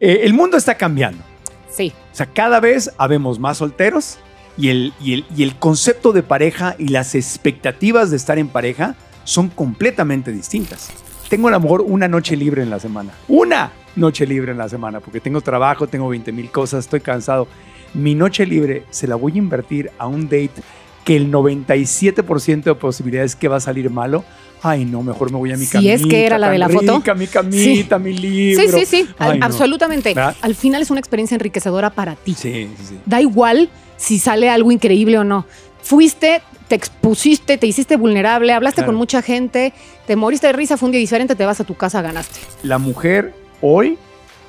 Eh, el mundo está cambiando. Sí. O sea, cada vez habemos más solteros y el, y el, y el concepto de pareja y las expectativas de estar en pareja son completamente distintas. Tengo a lo mejor una noche libre en la semana. Una noche libre en la semana, porque tengo trabajo, tengo 20 mil cosas, estoy cansado. Mi noche libre se la voy a invertir a un date que el 97% de posibilidades que va a salir malo, ay no, mejor me voy a mi camita. Si es que era la de la foto. Mi camita, mi libro. Sí, sí, sí, absolutamente. Al final es una experiencia enriquecedora para ti. Sí, sí, sí. Da igual si sale algo increíble o no. Fuiste, te expusiste, te hiciste vulnerable, hablaste con mucha gente, te moriste de risa, fue un día diferente, te vas a tu casa, ganaste. La mujer hoy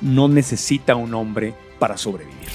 no necesita un hombre para sobrevivir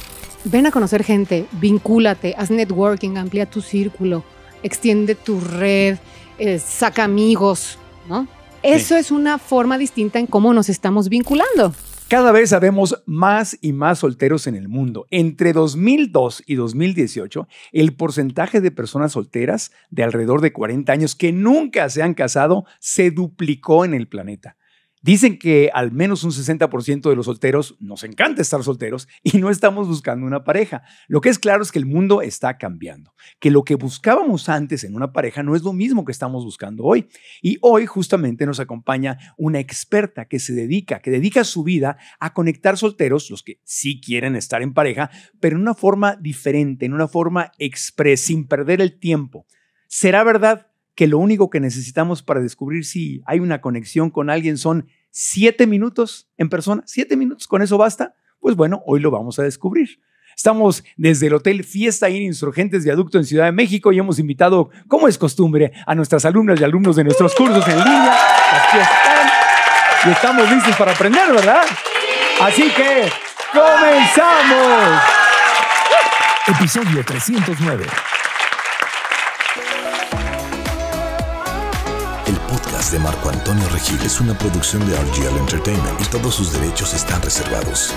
ven a conocer gente, vincúlate, haz networking, amplía tu círculo, extiende tu red, eh, saca amigos, ¿no? Eso es una forma distinta en cómo nos estamos vinculando. Cada vez sabemos más y más solteros en el mundo. Entre 2002 y 2018, el porcentaje de personas solteras de alrededor de 40 años que nunca se han casado se duplicó en el planeta. Dicen que al menos un 60% de los solteros nos encanta estar solteros y no estamos buscando una pareja. Lo que es claro es que el mundo está cambiando, que lo que buscábamos antes en una pareja no es lo mismo que estamos buscando hoy. Y hoy justamente nos acompaña una experta que se dedica, que dedica su vida a conectar solteros, los que sí quieren estar en pareja, pero en una forma diferente, en una forma express, sin perder el tiempo. ¿Será verdad que lo único que necesitamos para descubrir si hay una conexión con alguien son siete minutos en persona, siete minutos, con eso basta, pues bueno, hoy lo vamos a descubrir. Estamos desde el Hotel Fiesta Inn Insurgentes Viaducto en Ciudad de México y hemos invitado, como es costumbre, a nuestras alumnas y alumnos de nuestros cursos en línea. Aquí están. Y estamos listos para aprender, ¿verdad? Así que, comenzamos. Episodio 309. de Marco Antonio Regil es una producción de RGL Entertainment y todos sus derechos están reservados.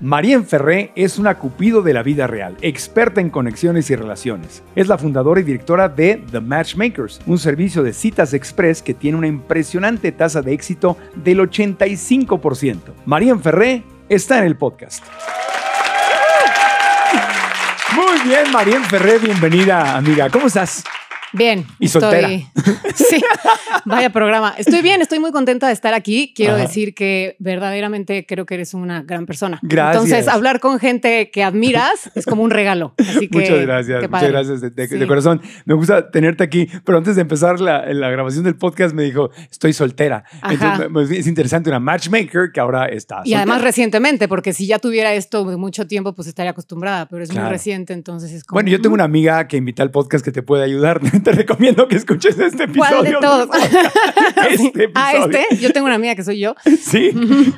María Ferré es una cupido de la vida real, experta en conexiones y relaciones. Es la fundadora y directora de The Matchmakers, un servicio de citas express que tiene una impresionante tasa de éxito del 85%. María Ferré está en el podcast. Muy bien, Mariel Ferré, bienvenida, amiga. ¿Cómo estás? Bien. Y Estoy... Sí, vaya programa. Estoy bien, estoy muy contenta de estar aquí. Quiero decir que verdaderamente creo que eres una gran persona. Gracias. Entonces, hablar con gente que admiras es como un regalo. Así que, muchas gracias, muchas gracias de, corazón. Me gusta tenerte aquí, pero antes de empezar la, grabación del podcast me dijo, estoy soltera. es interesante, una matchmaker que ahora está. Soltera. Y además recientemente, porque si ya tuviera esto mucho tiempo, pues estaría acostumbrada, pero es muy reciente, entonces es como... Bueno, yo tengo mm". una amiga que invita al podcast que te puede ayudar. te recomiendo que escuches este episodio. ¿Cuál este ah, episodio. ¿A este? Yo tengo una amiga que soy yo. Sí,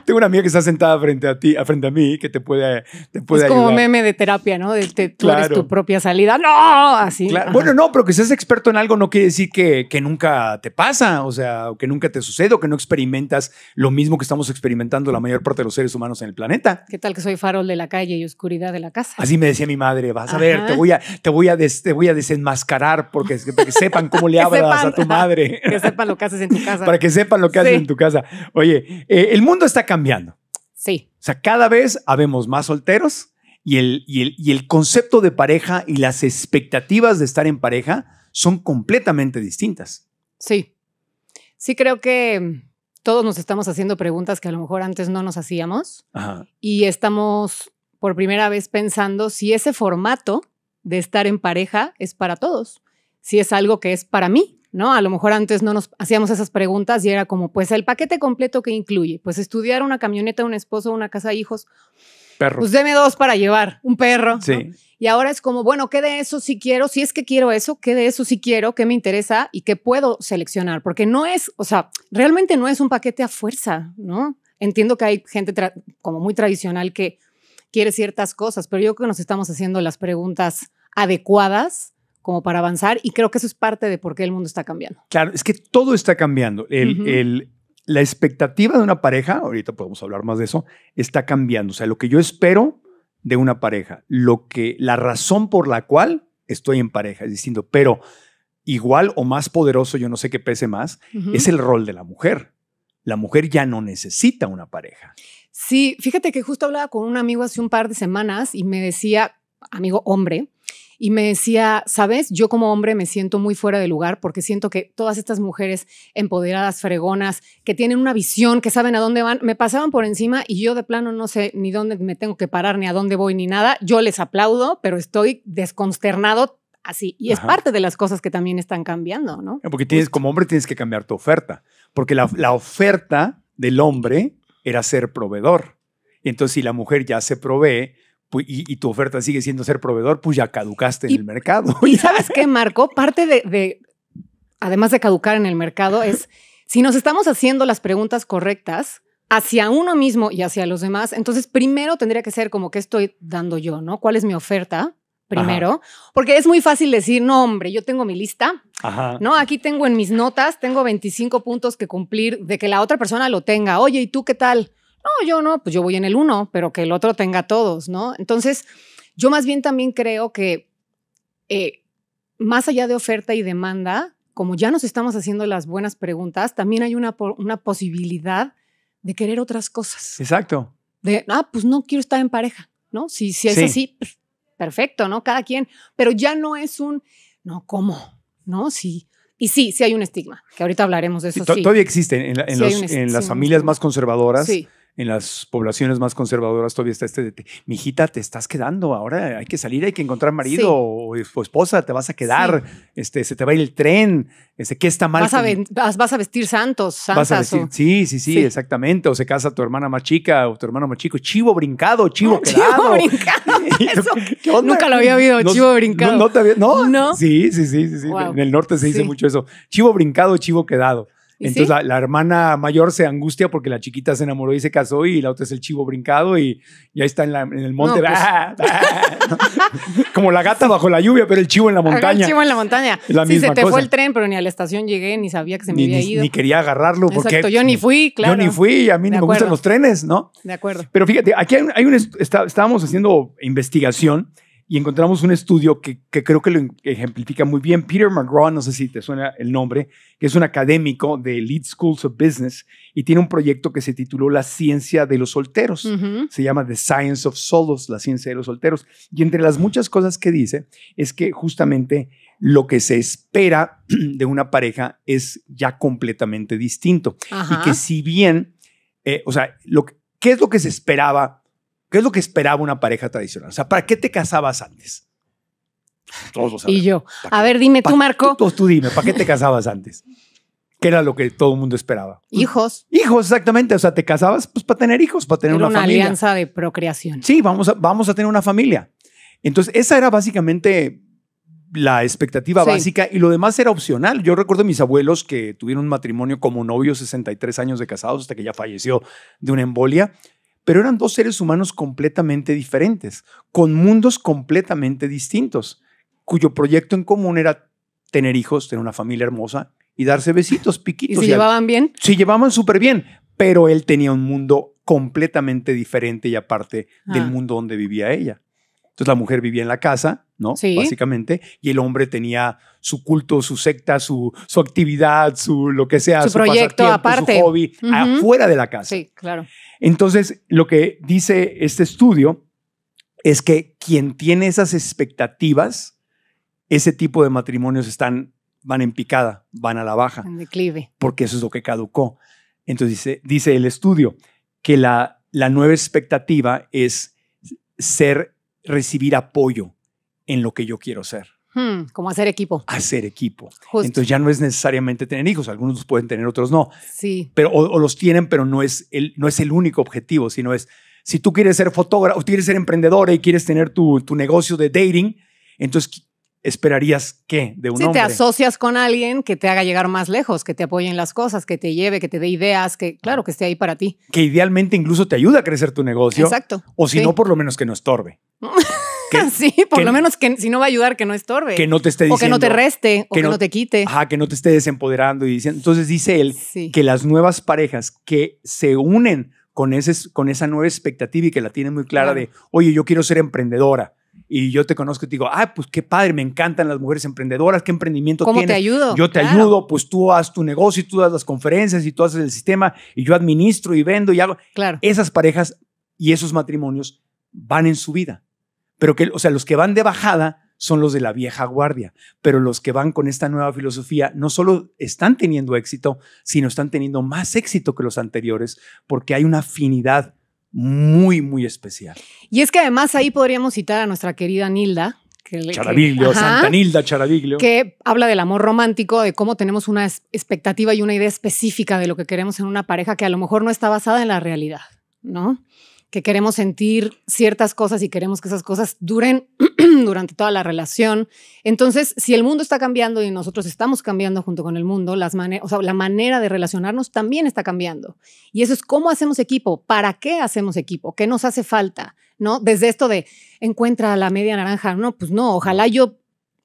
tengo una amiga que está sentada frente a ti, frente a mí, que te puede, te puede es como meme de terapia, ¿no? De tú eres tu propia salida. ¡No! Así. Bueno, no, pero que seas experto en algo no quiere decir que, que nunca te pasa, o sea, que nunca te sucede o que no experimentas lo mismo que estamos experimentando la mayor parte de los seres humanos en el planeta. ¿Qué tal que soy farol de la calle y oscuridad de la casa? Así me decía mi madre, vas a ver, te voy a, te voy a, des, te voy a desenmascarar porque para que sepan cómo le hablas a tu madre. Que sepan lo que haces en tu casa. para que sepan lo que haces en tu casa. Oye, eh, el mundo está cambiando. Sí. O sea, cada vez habemos más solteros y el, y el, y el concepto de pareja y las expectativas de estar en pareja son completamente distintas. Sí. Sí, creo que mm, todos nos estamos haciendo preguntas que a lo mejor antes no nos hacíamos y estamos por primera vez pensando si ese formato de estar en pareja es para todos si es algo que es para mí, ¿no? A lo mejor antes no nos hacíamos esas preguntas y era como, pues el paquete completo que incluye, pues estudiar una camioneta, un esposo, una casa, hijos. Perro. Pues deme dos para llevar, un perro. Sí. Y ahora es como, bueno, ¿qué de eso si quiero? Si es que quiero eso, ¿qué de eso sí quiero? ¿Qué me interesa? ¿Y qué puedo seleccionar? Porque no es, o sea, realmente no es un paquete a fuerza, ¿no? Entiendo que hay gente como muy tradicional que quiere ciertas cosas, pero yo creo que nos estamos haciendo las preguntas adecuadas como para avanzar y creo que eso es parte de por qué el mundo está cambiando. Claro, es que todo está cambiando. El, la expectativa de una pareja, ahorita podemos hablar más de eso, está cambiando. O sea, lo que yo espero de una pareja, lo que, la razón por la cual estoy en pareja es distinto, pero igual o más poderoso, yo no sé qué pese más, es el rol de la mujer. La mujer ya no necesita una pareja. Sí, fíjate que justo hablaba con un amigo hace un par de semanas y me decía, amigo hombre, y me decía, sabes, yo como hombre me siento muy fuera de lugar porque siento que todas estas mujeres empoderadas, fregonas, que tienen una visión, que saben a dónde van, me pasaban por encima y yo de plano no sé ni dónde me tengo que parar, ni a dónde voy, ni nada. Yo les aplaudo, pero estoy desconsternado así. Y es parte de las cosas que también están cambiando, ¿no? Eh, porque tienes, como hombre tienes que cambiar tu oferta, porque la, oferta del hombre era ser proveedor. entonces si la mujer ya se provee, y, tu oferta sigue siendo ser proveedor, pues ya caducaste en el mercado. Y sabes qué, Marco, parte de, además de caducar en el mercado, es si nos estamos haciendo las preguntas correctas hacia uno mismo y hacia los demás, entonces primero tendría que ser como que estoy dando yo, ¿no? ¿Cuál es mi oferta? Primero, porque es muy fácil decir, no, hombre, yo tengo mi lista, ¿no? Aquí tengo en mis notas, tengo 25 puntos que cumplir de que la otra persona lo tenga. Oye, ¿y tú qué tal? no, yo no, pues yo voy en el uno, pero que el otro tenga todos, ¿no? Entonces, yo más bien también creo que eh, más allá de oferta y demanda, como ya nos estamos haciendo las buenas preguntas, también hay una, una posibilidad de querer otras cosas. Exacto. De, ah, pues no quiero estar en pareja, ¿no? Si, si es así, pues, perfecto, ¿no? Cada quien, pero ya no es un, no, ¿cómo? ¿No? Sí. Y sí, sí hay un estigma, que ahorita hablaremos de eso. Todavía existe en, en las familias más conservadoras. Sí en las poblaciones más conservadoras todavía está este de, mijita, te estás quedando, ahora hay que salir, hay que encontrar marido eh, o, esposa, te vas a quedar, este, se te va a ir el tren, este, ¿qué está mal? Vas, a, vestir santos, santas. sí, sí, sí, exactamente, o se casa tu hermana más chica o tu hermano más chico, chivo brincado, chivo quedado. Chivo brincado, Nunca lo había oído, chivo brincado. No, no, te no, Sí, sí, sí, sí, en el norte se dice mucho eso, chivo brincado, chivo quedado. Entonces la, hermana mayor se angustia porque la chiquita se enamoró y se casó y la otra es el chivo brincado y ahí está en, el monte. Pues. Como la gata bajo la lluvia, pero el chivo en la montaña. El chivo en la montaña. La sí, se te fue el tren, pero ni a la estación llegué, ni sabía que se me había ido. Ni, quería agarrarlo porque... Exacto, yo ni fui, claro. Yo ni fui a mí ni me gustan los trenes, ¿no? De acuerdo. Pero fíjate, aquí hay, hay estábamos haciendo investigación y encontramos un estudio que, creo que lo ejemplifica muy bien. Peter McGraw, no sé si te suena el nombre, que es un académico de Elite Schools of Business y tiene un proyecto que se tituló La ciencia de los solteros. Se llama The Science of Solos, la ciencia de los solteros. Y entre las muchas cosas que dice es que justamente lo que se espera de una pareja es ya completamente distinto. Y que si bien, eh, o sea, lo ¿qué es lo que se esperaba? ¿Qué es lo que esperaba una pareja tradicional? O sea, ¿para qué te casabas antes? Todos lo Y yo. A ver, dime tú, Marco. Tú, tú dime, ¿para qué te casabas antes? ¿Qué era lo que todo el mundo esperaba? Hijos. Hijos, exactamente. O sea, te casabas pues, para tener hijos, para tener una, familia. Una alianza de procreación. Sí, vamos a, vamos a tener una familia. Entonces, esa era básicamente la expectativa básica y lo demás era opcional. Yo recuerdo a mis abuelos que tuvieron un matrimonio como novio, 63 años de casados, hasta que ya falleció de una embolia pero eran dos seres humanos completamente diferentes, con mundos completamente distintos, cuyo proyecto en común era tener hijos, tener una familia hermosa y darse besitos, piquitos. ¿Y se llevaban bien? Se llevaban súper bien, pero él tenía un mundo completamente diferente y aparte del ah. mundo donde vivía ella. Entonces la mujer vivía en la casa, ¿no? Sí. Básicamente, y el hombre tenía su culto, su secta, su, actividad, su lo que sea, su, pasatiempo, proyecto aparte, su hobby, afuera de la casa. Sí, claro. Entonces, lo que dice este estudio es que quien tiene esas expectativas, ese tipo de matrimonios están, van en picada, van a la baja. En declive. Porque eso es lo que caducó. Entonces dice, el estudio que la, la nueva expectativa es ser recibir apoyo en lo que yo quiero ser. Hmm, como hacer equipo. Hacer equipo. Entonces ya no es necesariamente tener hijos, algunos pueden tener, otros no. Sí. Pero, o, los tienen, pero no es, el, no es el único objetivo, sino es, si tú quieres ser fotógrafo, quieres ser emprendedora y quieres tener tu, tu negocio de dating, entonces esperarías qué de un hombre? Si te asocias con alguien que te haga llegar más lejos, que te apoye en las cosas, que te lleve, que te dé ideas, que claro, que esté ahí para ti. Que idealmente incluso te ayuda a crecer tu negocio. Exacto. O si no, por lo menos que no estorbe. Que, sí, por lo menos que si no va a ayudar, que no estorbe. Que no te esté diciendo. O que no te reste, o que, no, te quite. Ajá, que no te esté desempoderando y diciendo. Entonces dice él que las nuevas parejas que se unen con, ese, con esa nueva expectativa y que la tienen muy clara de, oye, yo quiero ser emprendedora, y yo te conozco y te digo, ah, pues qué padre, me encantan las mujeres emprendedoras, qué emprendimiento ¿Cómo te ayudo? Yo te ayudo, pues tú haz tu negocio y tú das las conferencias y tú haces el sistema y yo administro y vendo y hago. Claro. Esas parejas y esos matrimonios van en su vida. Pero que, o sea, los que van de bajada son los de la vieja guardia, pero los que van con esta nueva filosofía no solo están teniendo éxito, sino están teniendo más éxito que los anteriores porque hay una afinidad muy, muy especial. Y es que además ahí podríamos citar a nuestra querida Nilda, que, Charaviglio, Santa Nilda Charaviglio. Que habla del amor romántico, de cómo tenemos una expectativa y una idea específica de lo que queremos en una pareja que a lo mejor no está basada en la realidad, ¿no? que queremos sentir ciertas cosas y queremos que esas cosas duren durante toda la relación. Entonces, si el mundo está cambiando y nosotros estamos cambiando junto con el mundo, o la manera de relacionarnos también está cambiando. Y eso es cómo hacemos equipo, para qué hacemos equipo, qué nos hace falta, ¿no? Desde esto de encuentra la media naranja, no, pues no, ojalá yo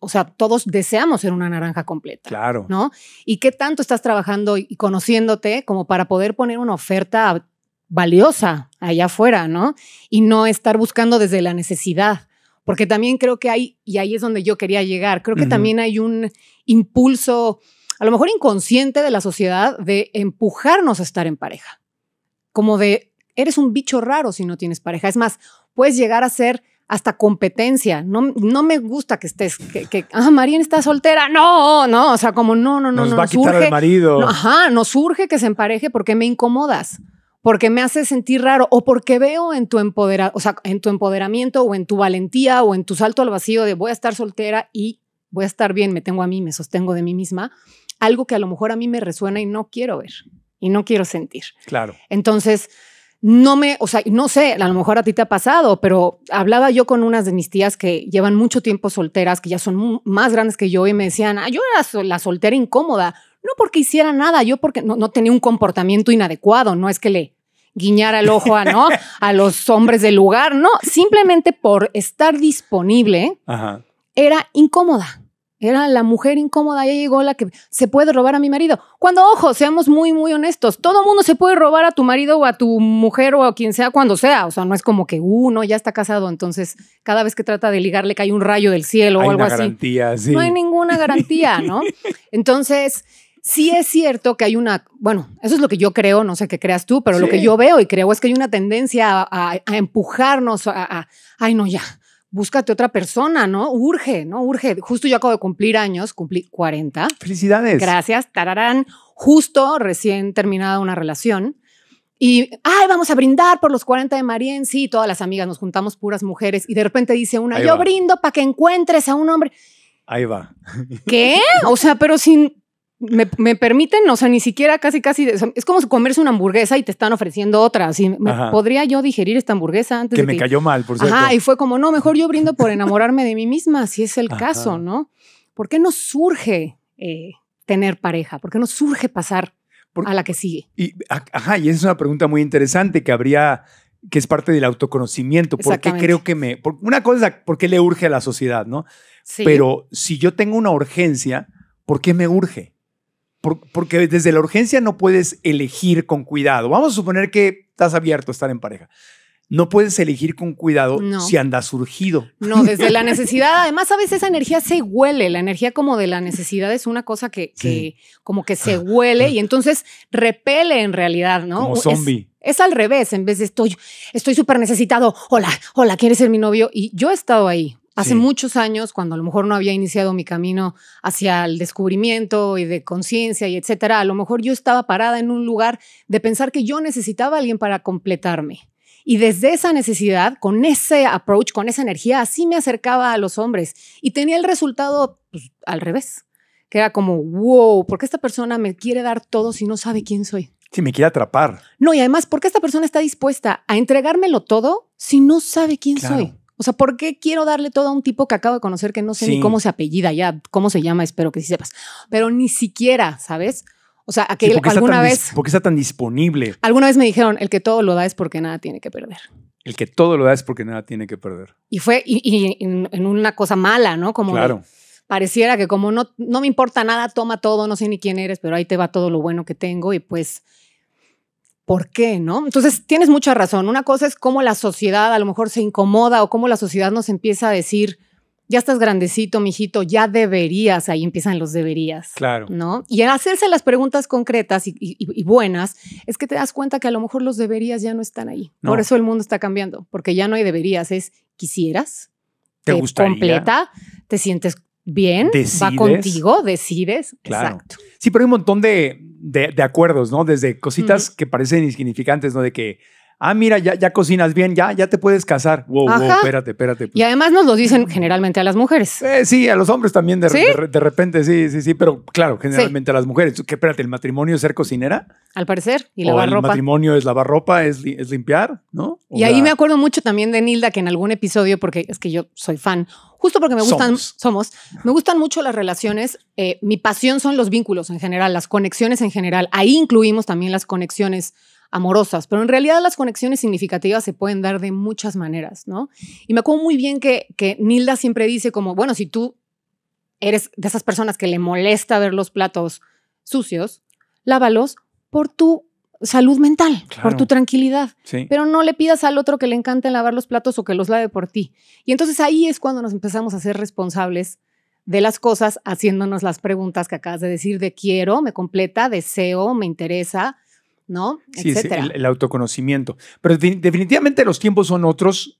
o sea, todos deseamos ser una naranja completa. Claro. ¿No? ¿Y qué tanto estás trabajando y conociéndote como para poder poner una oferta valiosa allá afuera, ¿no? Y no estar buscando desde la necesidad, porque también creo que hay, y ahí es donde yo quería llegar, creo que también hay un impulso, a lo mejor inconsciente de la sociedad, de empujarnos a estar en pareja, como de, eres un bicho raro si no tienes pareja, es más, puedes llegar a ser hasta competencia. No, no me gusta que estés, que, ah, Marín está soltera. No, no, o sea, como no, no, no. Nos va a quitar marido. No, nos surge que se empareje porque me incomodas porque me hace sentir raro o porque veo en tu, empodera o sea, en tu empoderamiento o en tu valentía o en tu salto al vacío de voy a estar soltera y voy a estar bien, me tengo a mí, me sostengo de mí misma, algo que a lo mejor a mí me resuena y no quiero ver y no quiero sentir. Claro. Entonces, no me, o sea, no sé, a lo mejor a ti te ha pasado, pero hablaba yo con unas de mis tías que llevan mucho tiempo solteras, que ya son más grandes que yo y me decían, ah, yo era la soltera incómoda. No porque hiciera nada, yo porque no, tenía un comportamiento inadecuado, no es que le guiñara el ojo a, ¿no? a los hombres del lugar, no, simplemente por estar disponible era incómoda. Era la mujer incómoda, ya llegó la que se puede robar a mi marido. Cuando, ojo, seamos muy, muy honestos, todo mundo se puede robar a tu marido o a tu mujer o a quien sea cuando sea. O sea, no es como que uno ya está casado, entonces cada vez que trata de ligarle cae un rayo del cielo o algo No hay ninguna garantía, ¿no? Entonces, Sí es cierto que hay una, bueno, eso es lo que yo creo, no sé qué creas tú, pero lo que yo veo y creo es que hay una tendencia a, empujarnos a, ay no, ya, búscate otra persona, ¿no? Urge, ¿no? Urge. Justo yo acabo de cumplir años, cumplí 40. Felicidades. Gracias, tararán. Justo recién terminada una relación. Y, ay, vamos a brindar por los 40 de Marien. Sí, todas las amigas nos juntamos puras mujeres. Y de repente dice una, yo brindo para que encuentres a un hombre. Ahí va. ¿Qué? O sea, pero sin, me, permiten, o sea, ni siquiera casi, casi, es como si comerse una hamburguesa y te están ofreciendo otra. Así, ¿Podría yo digerir esta hamburguesa antes? Que me cayó mal, por cierto. y fue como, no, mejor yo brindo por enamorarme de mí misma, si es el caso, ¿no? ¿Por qué no surge eh, tener pareja? ¿Por qué no surge pasar a la que sigue? Y, ajá, y esa es una pregunta muy interesante que habría, que es parte del autoconocimiento. ¿Por qué creo que me.? una cosa, ¿por qué le urge a la sociedad, no? Pero si yo tengo una urgencia, ¿por qué me urge? porque desde la urgencia no puedes elegir con cuidado. Vamos a suponer que estás abierto a estar en pareja. No puedes elegir con cuidado si andas surgido. No, desde la necesidad. Además, a veces esa energía se huele. La energía como de la necesidad es una cosa que, como que se huele y entonces repele en realidad, ¿no? Como zombie. Es, al revés, en vez de estoy, estoy súper necesitado. Hola, hola, ¿quieres ser mi novio? Y yo he estado ahí. Hace muchos años, cuando a lo mejor no había iniciado mi camino hacia el descubrimiento y de conciencia y etcétera, a lo mejor yo estaba parada en un lugar de pensar que yo necesitaba a alguien para completarme. Y desde esa necesidad, con ese approach, con esa energía, así me acercaba a los hombres y tenía el resultado pues, al revés, que era como, wow, ¿por qué esta persona me quiere dar todo si no sabe quién soy? Si me quiere atrapar. No, y además, ¿por qué esta persona está dispuesta a entregármelo todo si no sabe quién soy? O sea, ¿por qué quiero darle todo a un tipo que acabo de conocer que no sé ni cómo se apellida ya, cómo se llama, espero que sí sepas, pero ni siquiera, ¿sabes? O sea, aquel, alguna vez... ¿Por qué está tan disponible? Alguna vez me dijeron, el que todo lo da es porque nada tiene que perder. El que todo lo da es porque nada tiene que perder. Y fue y, en, una cosa mala, ¿no? Como claro. pareciera que como no, no me importa nada, toma todo, no sé ni quién eres, pero ahí te va todo lo bueno que tengo y pues por qué, ¿no? Entonces, tienes mucha razón. Una cosa es cómo la sociedad a lo mejor se incomoda o cómo la sociedad nos empieza a decir, ya estás grandecito, mijito, ya deberías, ahí empiezan los deberías. Claro. ¿No? Y al hacerse las preguntas concretas y, buenas, es que te das cuenta que a lo mejor los deberías ya no están ahí. Por eso el mundo está cambiando, porque ya no hay deberías, es quisieras, te, gustaría? completa, te sientes bien, va contigo, decides. Exacto. Sí, pero hay un montón de, acuerdos, ¿no? Desde cositas que parecen insignificantes, ¿no? De que ah, mira, ya, cocinas bien, ya, ya te puedes casar. Wow, wow, espérate, espérate. Y además nos lo dicen generalmente a las mujeres. Eh, sí, a los hombres también, de, repente, sí, sí, sí, pero claro, generalmente a las mujeres. Qué espérate, ¿el matrimonio es ser cocinera? Al parecer, y lavar o el ropa. El matrimonio es lavar ropa, es, limpiar, ¿no? y ahí me acuerdo mucho también de Nilda que en algún episodio, porque es que yo soy fan, justo porque me gustan, somos, somos me gustan mucho las relaciones. Eh, mi pasión son los vínculos en general, las conexiones en general. Ahí incluimos también las conexiones amorosas, pero en realidad las conexiones significativas se pueden dar de muchas maneras, ¿no? Y me acuerdo muy bien que, Nilda siempre dice como, bueno, si tú eres de esas personas que le molesta ver los platos sucios, lávalos por tu salud mental, por tu tranquilidad. Pero no le pidas al otro que le encante lavar los platos o que los lave por ti. Y entonces ahí es cuando nos empezamos a ser responsables de las cosas, haciéndonos las preguntas que acabas de decir de quiero, me completa, deseo, me interesa, ¿no? Sí, El, autoconocimiento. Pero definitivamente los tiempos son otros,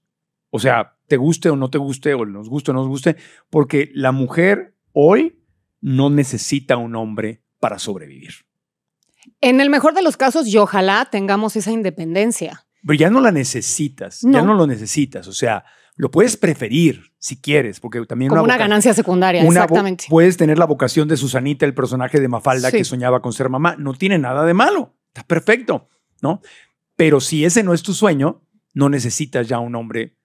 o sea, te guste o no te guste, o nos guste o no nos guste, porque la mujer hoy no necesita un hombre para sobrevivir. En el mejor de los casos, y ojalá tengamos esa independencia. Pero ya no la necesitas, ya no lo necesitas, o sea, lo puedes preferir si quieres, porque también... Como una, ganancia secundaria, exactamente. Puedes tener la vocación de Susanita, el personaje de Mafalda que soñaba con ser mamá, no tiene nada de malo. Está perfecto, ¿no? Pero si ese no es tu sueño, no necesitas ya un hombre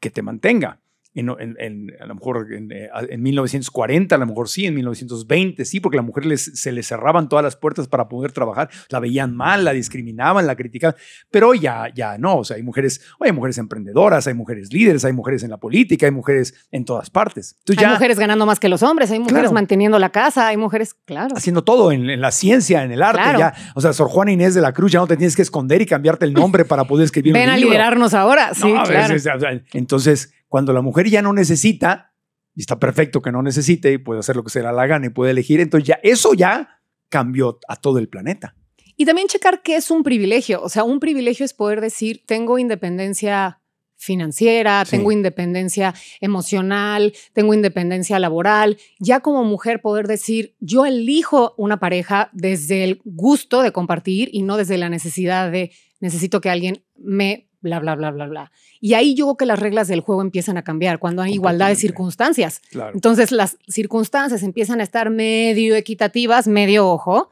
que te mantenga en, en, en, a lo mejor en, 1940, eh, a lo mejor sí, en 1920, sí, porque a la mujer se le cerraban todas las puertas para poder trabajar, la veían mal, la discriminaban, la criticaban, pero ya, ya no, o sea, hay mujeres, hay mujeres emprendedoras, hay mujeres líderes, hay mujeres en la política, hay mujeres en todas partes. hay ya, mujeres ganando más que los hombres, hay mujeres manteniendo la casa, hay mujeres, claro. Haciendo todo, en, la ciencia, en el arte, ya, o sea, Sor Juana Inés de la Cruz, ya no te tienes que esconder y cambiarte el nombre para poder escribir Ven a liberarnos ahora, sí, claro. entonces, cuando la mujer ya no necesita, y está perfecto que no necesite, y puede hacer lo que se le la gana y puede elegir, entonces ya eso ya cambió a todo el planeta. Y también checar qué es un privilegio. O sea, un privilegio es poder decir, tengo independencia financiera, tengo independencia emocional, tengo independencia laboral. Ya como mujer poder decir, yo elijo una pareja desde el gusto de compartir y no desde la necesidad de necesito que alguien me bla, bla, bla, bla, bla. Y ahí yo que las reglas del juego empiezan a cambiar cuando hay igualdad de circunstancias. Entonces las circunstancias empiezan a estar medio equitativas, medio ojo.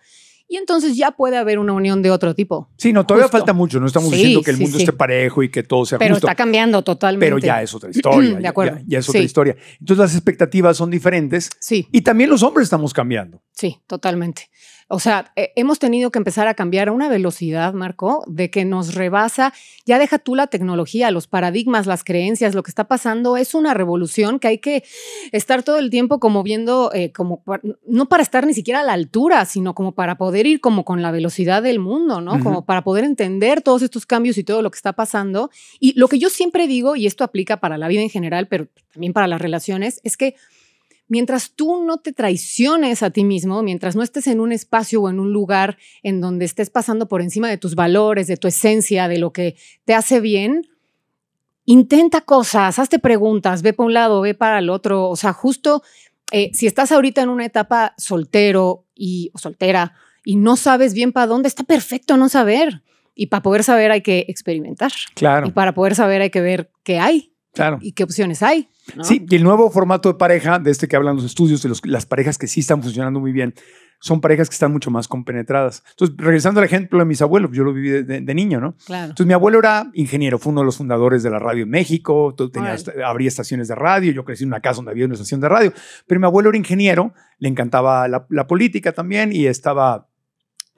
Y entonces ya puede haber una unión de otro tipo. Sí, no, todavía falta mucho. No estamos diciendo que el mundo esté parejo y que todo sea Pero está cambiando totalmente. Pero ya es otra historia. de acuerdo. Ya, ya es otra historia. Entonces las expectativas son diferentes. Sí. Y también los hombres estamos cambiando. Sí, totalmente. O sea, eh, hemos tenido que empezar a cambiar a una velocidad, Marco, de que nos rebasa. Ya deja tú la tecnología, los paradigmas, las creencias, lo que está pasando es una revolución que hay que estar todo el tiempo como viendo, eh, como no para estar ni siquiera a la altura, sino como para poder ir como con la velocidad del mundo, ¿no? Como para poder entender todos estos cambios y todo lo que está pasando. Y lo que yo siempre digo, y esto aplica para la vida en general, pero también para las relaciones, es que mientras tú no te traiciones a ti mismo, mientras no estés en un espacio o en un lugar en donde estés pasando por encima de tus valores, de tu esencia, de lo que te hace bien, intenta cosas, hazte preguntas, ve para un lado, ve para el otro. O sea, justo eh, si estás ahorita en una etapa soltero y o soltera y no sabes bien para dónde, está perfecto no saber. Y para poder saber hay que experimentar. Claro. Y para poder saber hay que ver qué hay. Claro. ¿Y qué opciones hay? Sí, y el nuevo formato de pareja, de este que hablan los estudios, de las parejas que sí están funcionando muy bien, son parejas que están mucho más compenetradas. Entonces, regresando al ejemplo de mis abuelos, yo lo viví de, niño, ¿no? Claro. Entonces, mi abuelo era ingeniero, fue uno de los fundadores de la radio en México, tenía, abría estaciones de radio, yo crecí en una casa donde había una estación de radio, pero mi abuelo era ingeniero, le encantaba la, política también y estaba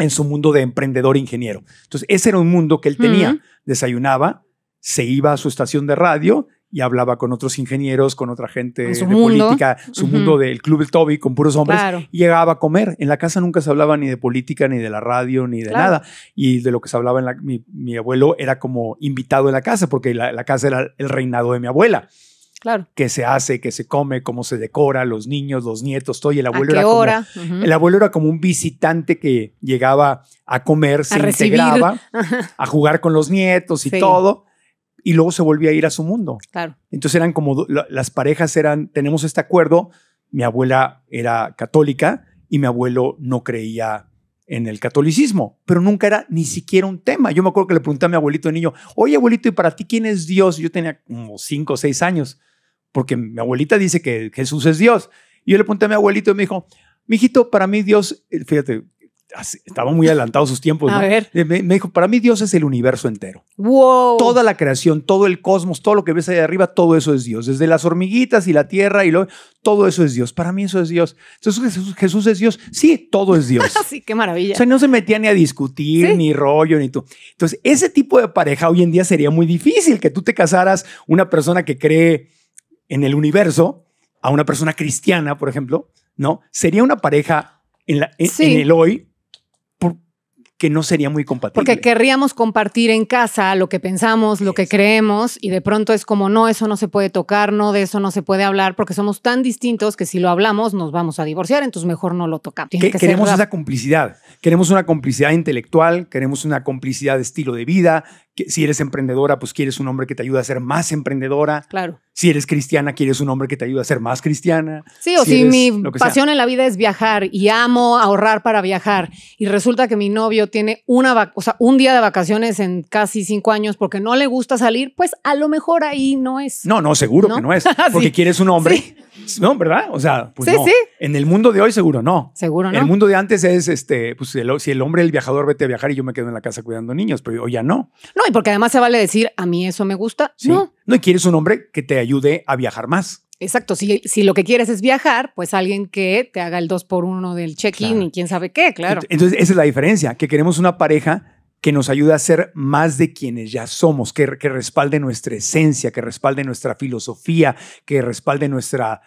en su mundo de emprendedor ingeniero. Entonces, ese era un mundo que él tenía, desayunaba, se iba a su estación de radio, y hablaba con otros ingenieros, con otra gente de política, su mundo del Club El Toby, con puros hombres, y llegaba a comer. En la casa nunca se hablaba ni de política, ni de la radio, ni de nada. Y de lo que se hablaba en la, mi, mi, abuelo era como invitado en la casa, porque la, casa era el reinado de mi abuela. Claro. qué se hace, qué se come, cómo se decora, los niños, los nietos, todo. Y el abuelo, era, Como, el abuelo era como un visitante que llegaba a comer, se integraba, a jugar con los nietos y todo y luego se volvía a ir a su mundo. Entonces eran como las parejas eran, tenemos este acuerdo, mi abuela era católica y mi abuelo no creía en el catolicismo, pero nunca era ni siquiera un tema. Yo me acuerdo que le pregunté a mi abuelito de niño, oye abuelito, ¿y para ti quién es Dios? Yo tenía como cinco o seis años, porque mi abuelita dice que Jesús es Dios. Y yo le pregunté a mi abuelito y me dijo, mijito, para mí Dios, eh, fíjate, estaba muy adelantado sus tiempos. A Me, dijo, para mí Dios es el universo entero. Wow. Toda la creación, todo el cosmos, todo lo que ves ahí arriba, todo eso es Dios. Desde las hormiguitas y la tierra y lo, todo eso es Dios. Para mí eso es Dios. Entonces Jesús, es Dios. Sí, todo es Dios. sí, qué maravilla. O sea, no se metía ni a discutir, ni rollo, ni tú. Entonces, ese tipo de pareja hoy en día sería muy difícil que tú te casaras una persona que cree en el universo a una persona cristiana, por ejemplo, ¿no? Sería una pareja en, en el hoy que no sería muy compatible. Porque querríamos compartir en casa lo que pensamos, lo que creemos, y de pronto es como, no, eso no se puede tocar, no, de eso no se puede hablar, porque somos tan distintos que si lo hablamos nos vamos a divorciar, entonces mejor no lo tocamos. queremos esa complicidad, queremos una complicidad intelectual, queremos una complicidad de estilo de vida, si eres emprendedora, pues quieres un hombre que te ayude a ser más emprendedora. Claro. Si eres cristiana, quieres un hombre que te ayude a ser más cristiana. Sí, o si, mi pasión en la vida es viajar y amo ahorrar para viajar y resulta que mi novio tiene una, o sea, un día de vacaciones en casi cinco años porque no le gusta salir, pues a lo mejor ahí no es. No, no, seguro que no es. Porque quieres un hombre no, ¿verdad? O sea, pues sí. En el mundo de hoy seguro no. Seguro no. El mundo de antes es, este, pues si el hombre, el viajador, vete a viajar y yo me quedo en la casa cuidando niños, pero hoy ya no. No, y porque además se vale decir, a mí eso me gusta. No. No, y quieres un hombre que te ayude a viajar más. Exacto, si, lo que quieres es viajar, pues alguien que te haga el 2 por uno del check-in y quién sabe qué, claro. Entonces, esa es la diferencia, que queremos una pareja que nos ayude a ser más de quienes ya somos, que, que respalde nuestra esencia, que respalde nuestra filosofía, que respalde nuestras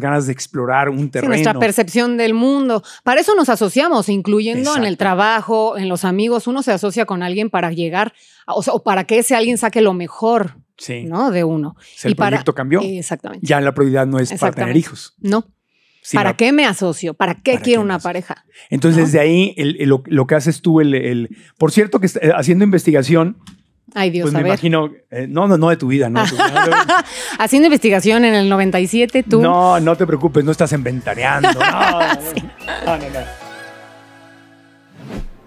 ganas de explorar un terreno. nuestra percepción del mundo. Para eso nos asociamos, incluyendo en el trabajo, en los amigos. Uno se asocia con alguien para llegar, o, sea, para que ese alguien saque lo mejor ¿no? de uno. el proyecto cambió. Exactamente. Ya la prioridad no es para tener hijos. No. ¿Para qué me asocio? ¿Para qué quiero una pareja? Entonces, desde ahí, lo, que haces tú, el, por cierto, que eh, haciendo investigación. Ay, Dios, pues me imagino, eh, no, no, no de tu vida, no. haciendo investigación en el 97, tú. No, no te preocupes, no estás inventariando. no, no,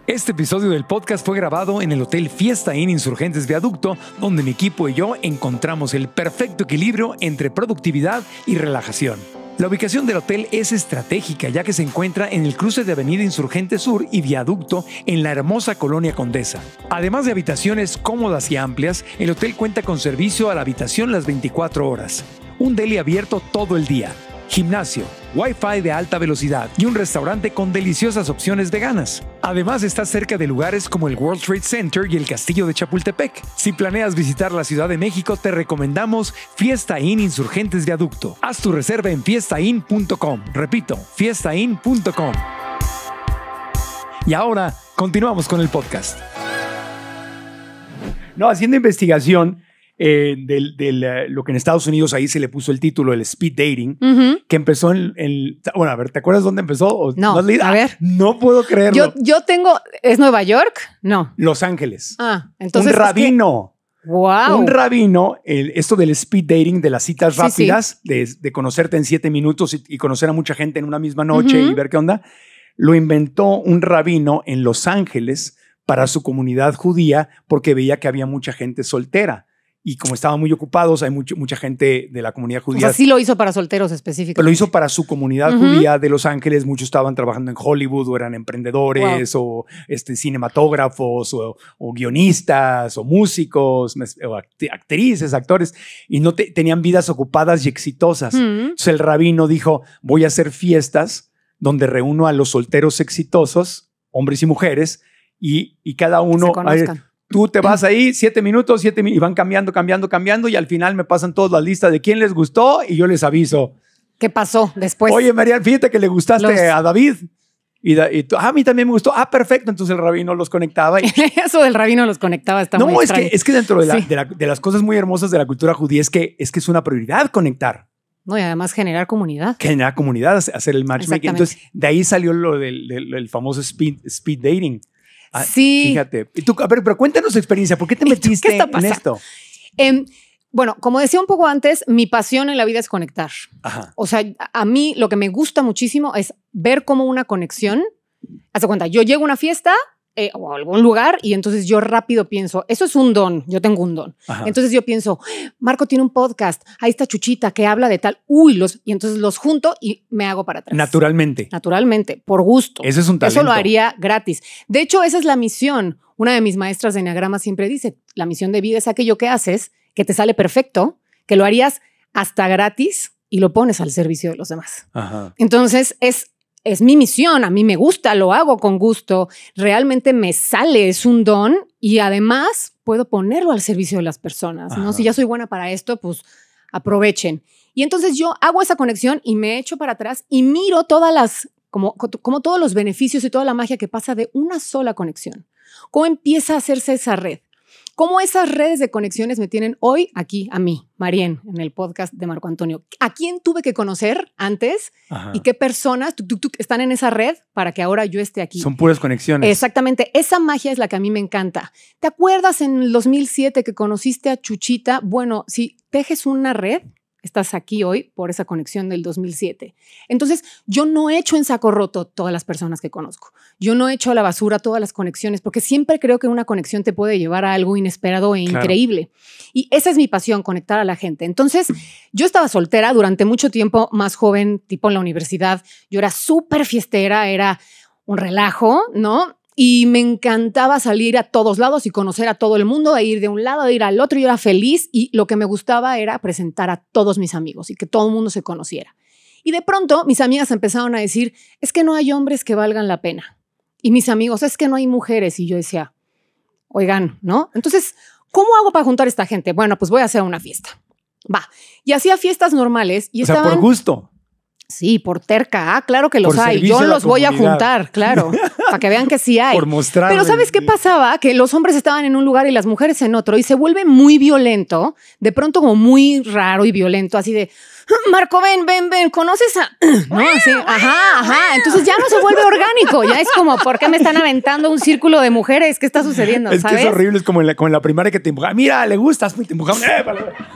Este episodio del podcast fue grabado en el Hotel Fiesta Inn Insurgentes Viaducto, donde mi equipo y yo encontramos el perfecto equilibrio entre productividad y relajación. La ubicación del hotel es estratégica ya que se encuentra en el cruce de Avenida Insurgente Sur y Viaducto en la hermosa colonia Condesa. Además de habitaciones cómodas y amplias, el hotel cuenta con servicio a la habitación las 24 horas, un deli abierto todo el día, gimnasio, Wi-Fi de alta velocidad y un restaurante con deliciosas opciones veganas. Además está cerca de lugares como el World Trade Center y el Castillo de Chapultepec. Si planeas visitar la Ciudad de México, te recomendamos Fiesta In Insurgentes de Aducto. Haz tu reserva en fiestain.com. Repito, fiestain.com. Y ahora continuamos con el podcast. No, haciendo investigación, eh, de, eh, lo que en Estados Unidos ahí se le puso el título, el speed dating, que empezó en, el Bueno, a ver, ¿te acuerdas dónde empezó? no, a ah, ver. no puedo creerlo. Yo, tengo... ¿Es Nueva York? No. Los Ángeles. Ah, entonces... Un rabino. wow. Un rabino, el, esto del speed dating, de las citas rápidas, De, conocerte en siete minutos y, conocer a mucha gente en una misma noche y ver qué onda, lo inventó un rabino en Los Ángeles para su comunidad judía porque veía que había mucha gente soltera y como estaban muy ocupados, hay mucha gente de la comunidad judía. O sí lo hizo para solteros específicos. lo hizo para su comunidad judía de Los Ángeles. Muchos estaban trabajando en Hollywood o eran emprendedores o este, cinematógrafos o, guionistas o músicos actrices, actores. Y no tenían vidas ocupadas y exitosas. Entonces el rabino dijo, voy a hacer fiestas donde reúno a los solteros exitosos, hombres y mujeres, y, cada uno... Tú te vas ahí, siete minutos, siete minutos, y van cambiando, cambiando, cambiando, y al final me pasan todas las listas de quién les gustó y yo les aviso. ¿Qué pasó después? Oye, María, fíjate que le gustaste a David. Y, tú, ah, a mí también me gustó. Ah, perfecto. Entonces el rabino los conectaba. Y... Eso del rabino los conectaba está no, muy es que, es que dentro de, las cosas muy hermosas de la cultura judía es que es, que es una prioridad conectar. No, y además generar comunidad. Generar comunidad, hacer el matchmaking. Entonces, de ahí salió lo del, famoso speed, speed dating. Ah, sí. Fíjate. a ver, pero cuéntanos tu experiencia. ¿Por qué te metiste en esto? Em, bueno, como decía un poco antes, mi pasión en la vida es conectar. O sea, a mí lo que me gusta muchísimo es ver cómo una conexión. Hasta cuenta, yo llego a una fiesta, eh, o algún lugar y entonces yo rápido pienso, eso es un don, yo tengo un don. Entonces yo pienso, Marco tiene un podcast, ahí está Chuchita que habla de tal, uy, los, y entonces los junto y me hago para atrás. Naturalmente. Naturalmente, por gusto. eso es un talento. Eso lo haría gratis. De hecho, esa es la misión. Una de mis maestras de Enneagrama siempre dice, la misión de vida es aquello que haces, que te sale perfecto, que lo harías hasta gratis y lo pones al servicio de los demás. Entonces es es mi misión, a mí me gusta, lo hago con gusto, realmente me sale, es un don y además puedo ponerlo al servicio de las personas, ¿no? Si ya soy buena para esto, pues aprovechen. Y entonces yo hago esa conexión y me echo para atrás y miro todas las, como, como todos los beneficios y toda la magia que pasa de una sola conexión. ¿Cómo empieza a hacerse esa red? cómo esas redes de conexiones me tienen hoy aquí a mí, Marien, en el podcast de Marco Antonio. ¿A quién tuve que conocer antes y qué personas están en esa red para que ahora yo esté aquí? Son puras conexiones. Exactamente, esa magia es la que a mí me encanta. ¿Te acuerdas en el 2007 que conociste a Chuchita? Bueno, si tejes una red estás aquí hoy por esa conexión del 2007. Entonces, yo no echo en saco roto todas las personas que conozco. Yo no echo a la basura todas las conexiones, porque siempre creo que una conexión te puede llevar a algo inesperado e increíble. Y esa es mi pasión, conectar a la gente. Entonces, yo estaba soltera durante mucho tiempo, más joven, tipo en la universidad. Yo era súper fiestera, era un relajo, ¿no? y me encantaba salir a todos lados y conocer a todo el mundo, de ir de un lado, de ir al otro. Yo era feliz y lo que me gustaba era presentar a todos mis amigos y que todo el mundo se conociera. Y de pronto mis amigas empezaron a decir, es que no hay hombres que valgan la pena. Y mis amigos, es que no hay mujeres. Y yo decía, oigan, ¿no? Entonces, ¿cómo hago para juntar a esta gente? Bueno, pues voy a hacer una fiesta. Va. Y hacía fiestas normales y o Sea, por gusto. Sí, por terca. Ah, claro que los hay. Yo los voy a juntar, claro, para que vean que sí hay. mostrar. Pero ¿sabes qué pasaba? Que los hombres estaban en un lugar y las mujeres en otro y se vuelve muy violento, de pronto como muy raro y violento, así de, Marco, ven, ven, ven, conoces a. No, sí, ajá, ajá. Entonces ya no se vuelve orgánico. Ya es como, ¿por qué me están aventando un círculo de mujeres? ¿Qué está sucediendo? Es que es horrible. Es como en la, como primaria que te empuja. Mira, le gustas, te empujan. Eh,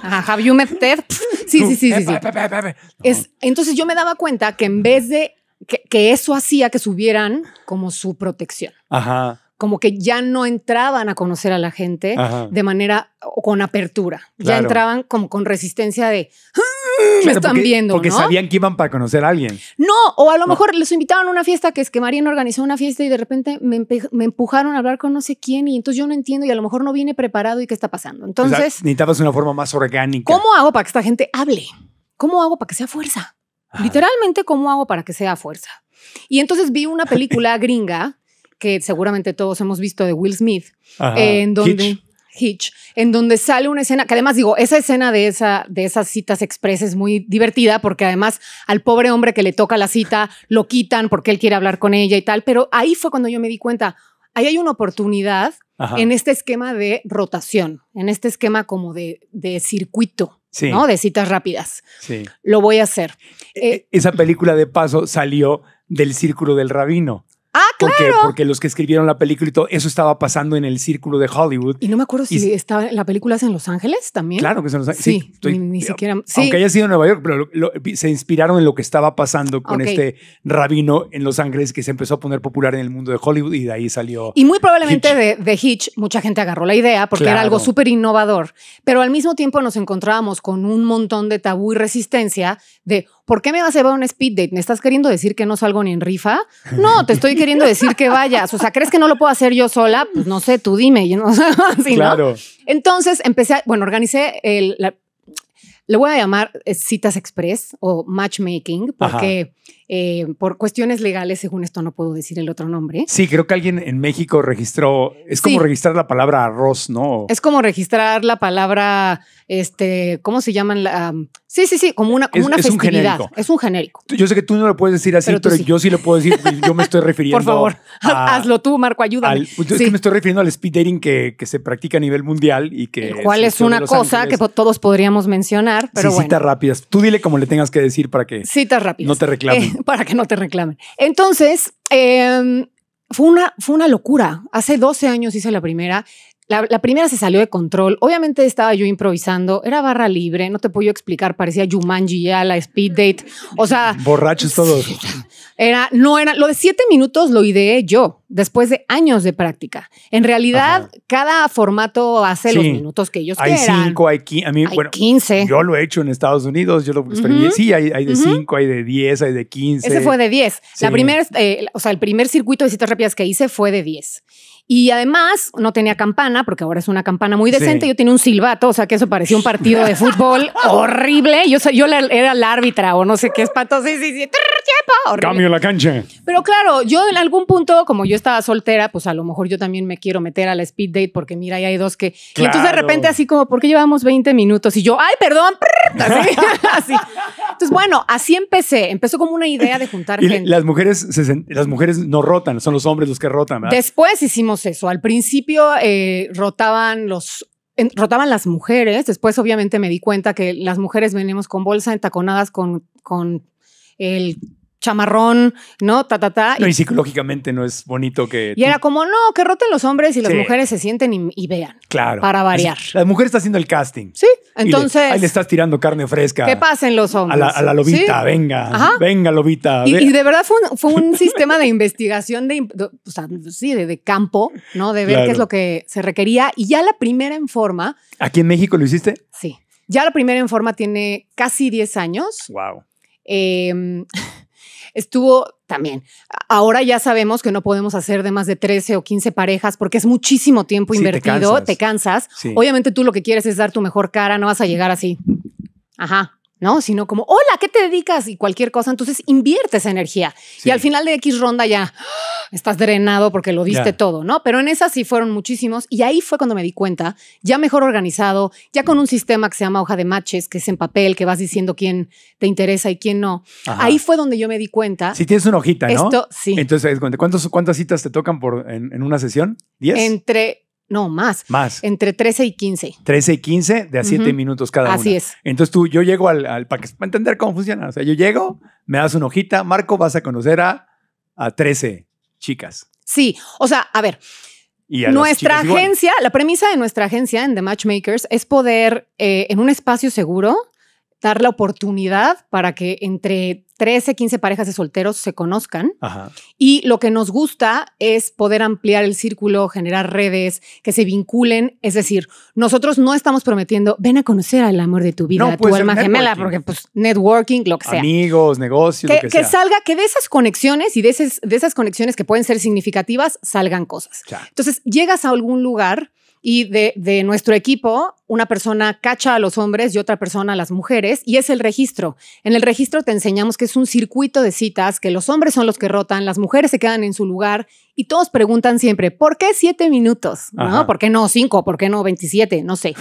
ajá, have you Sí, sí, sí. sí, eh, Es, entonces yo me daba cuenta que en vez de. Que, eso hacía que subieran como su protección. Ajá como que ya no entraban a conocer a la gente de manera o con apertura, ya entraban como con resistencia de, Mm, me están porque, viendo. Porque sabían que iban para conocer a alguien. No, o a lo mejor les invitaban a una fiesta que es que Mariana organizó una fiesta y de repente me, empujaron a hablar con no sé quién y entonces yo no entiendo y a lo mejor no viene preparado y qué está pasando. Entonces. O necesitabas una forma más orgánica. ¿Cómo hago para que esta gente hable? ¿Cómo hago para que sea fuerza? Literalmente, ¿cómo hago para que sea fuerza? Y entonces vi una película gringa que seguramente todos hemos visto de Will Smith, eh, en donde. Hitch, en donde sale una escena, que además digo, esa escena de, esa, de esas citas express es muy divertida, porque además al pobre hombre que le toca la cita lo quitan porque él quiere hablar con ella y tal, pero ahí fue cuando yo me di cuenta, ahí hay una oportunidad en este esquema de rotación, en este esquema como de, de circuito. ¿no? De citas rápidas. Sí. Lo voy a hacer. E, e, esa película de paso salió del círculo del rabino. Porque, porque los que escribieron la película y todo, eso estaba pasando en el círculo de Hollywood. Y no me acuerdo si estaba, la película es en Los Ángeles también. Claro que es en Los Ángeles. Sí, ni, siquiera. Aunque haya sido en Nueva York, pero se inspiraron en lo que estaba pasando con este rabino en Los Ángeles que se empezó a poner popular en el mundo de Hollywood y de ahí salió. Y muy probablemente De, Hitch mucha gente agarró la idea porque era algo súper innovador, pero al mismo tiempo nos encontrábamos con un montón de tabú y resistencia de ¿por qué me vas a llevar un speed date? ¿Me estás queriendo decir que no salgo ni en rifa? No, te estoy queriendo decir que vayas. O sea, ¿crees que no lo puedo hacer yo sola? Pues no sé, tú dime. Yo no claro. Entonces empecé, bueno, organicé el, la, le voy a llamar eh, citas express o matchmaking, porque eh, por cuestiones legales, según esto no puedo decir el otro nombre. Sí, creo que alguien en México registró, es como registrar la palabra arroz, ¿no? Es como registrar la palabra, este, ¿cómo se llaman? sí, sí, sí, como una, como una festividad. es un genérico. Yo sé que tú no lo puedes decir así, pero, yo sí lo puedo decir, yo me estoy refiriendo. Por favor, hazlo tú, Marco, ayúdame. yo es que me estoy refiriendo al speed dating que, se practica a nivel mundial y que... cuál es, una cosa que todos podríamos mencionar, pero bueno. citas rápidas. Tú dile como le tengas que decir para que... Citas rápidas. No te reclamen. Eh, para que no te reclamen. Entonces, em, fue, una, fue una locura. Hace 12 años hice la primera. La, primera se salió de control. Obviamente estaba yo improvisando. Era barra libre. No te puedo explicar. Parecía Jumanji ya, la speed date. O sea. Borrachos todos. Era, no era. Lo de siete minutos lo ideé yo después de años de práctica. En realidad, cada formato hace los minutos que ellos hay quieran. Hay cinco, hay, a mí, hay 15. Yo lo he hecho en Estados Unidos. Yo lo experimenté. Sí, hay, de cinco, hay de diez, hay de quince. Ese fue de diez. La primera, eh, o sea, el primer circuito de citas rápidas que hice fue de diez. Y además no tenía campana, porque ahora es una campana muy decente. Yo tenía un silbato, o sea que eso parecía un partido de fútbol horrible. Yo, yo era la árbitra o no sé qué espanto. Sí, sí, sí. Cambio la cancha. Pero claro, yo en algún punto, como yo estaba soltera, pues a lo mejor yo también me quiero meter a la speed date porque mira, ahí hay dos que... Y entonces de repente así como, ¿por qué llevamos 20 minutos? Y yo, ay, perdón. Entonces, bueno, así empecé. Empezó como una idea de juntar gente. Las mujeres, las mujeres no rotan, son los hombres los que rotan. Después hicimos eso. Al principio eh, rotaban los rotaban las mujeres. Después, obviamente, me di cuenta que las mujeres venimos con bolsa entaconadas con, con el chamarrón, ¿no? Ta, y psicológicamente no es bonito que. Y era como, no, que roten los hombres y las mujeres se sienten y, vean. Claro. Para variar. la mujer está haciendo el casting. Sí. Entonces. ahí le estás tirando carne fresca. Que pasen los hombres. A la, lobita, venga. Venga, lobita. Y, de verdad fue un, sistema de investigación de, campo, ¿no? De ver qué es lo que se requería. Y ya la primera en forma. ¿Aquí en México lo hiciste? Sí. Ya la primera en forma tiene casi 10 años. Wow. Eh, em, estuvo también. Ahora ya sabemos que no podemos hacer de más de 13 o 15 parejas porque es muchísimo tiempo invertido, te cansas. Obviamente tú lo que quieres es dar tu mejor cara, no vas a llegar así. Ajá. ¿no? Sino como, hola, ¿qué te dedicas? Y cualquier cosa. Entonces inviertes energía. Y al final de X ronda ya ¡ah! estás drenado porque lo diste todo, ¿no? Pero en esas sí fueron muchísimos. Y ahí fue cuando me di cuenta, ya mejor organizado, ya con un sistema que se llama hoja de matches, que es en papel, que vas diciendo quién te interesa y quién no. Ahí fue donde yo me di cuenta. Si tienes una hojita, ¿no? Esto, sí. Entonces, ¿cuántas citas te tocan por, en, en una sesión? ¿10? Entre no, más. Más. Entre 13 y 15. 13 y 15 de a 7 minutos cada uno. Así es. Entonces tú, yo llego al, para, entender cómo funciona. O sea, yo llego, me das una hojita, Marco, vas a conocer a, 13 chicas. Sí, o sea, a ver. Y a nuestra agencia, la premisa de nuestra agencia en The Matchmakers es poder, eh, en un espacio seguro, dar la oportunidad para que entre 13, 15 parejas de solteros se conozcan. Y lo que nos gusta es poder ampliar el círculo, generar redes, que se vinculen. Es decir, nosotros no estamos prometiendo, ven a conocer al amor de tu vida, tu alma gemela, porque pues networking, lo que sea. Amigos, negocios, que, lo que, que salga, que de esas conexiones y de, esas, de esas conexiones que pueden ser significativas, salgan cosas. Entonces, llegas a algún lugar y de, nuestro equipo, una persona cacha a los hombres y otra persona a las mujeres, y es el registro. En el registro te enseñamos que es un circuito de citas, que los hombres son los que rotan, las mujeres se quedan en su lugar y todos preguntan siempre, ¿por qué siete minutos? ¿No? ¿Por qué no cinco? ¿Por qué no veintisiete? No sé.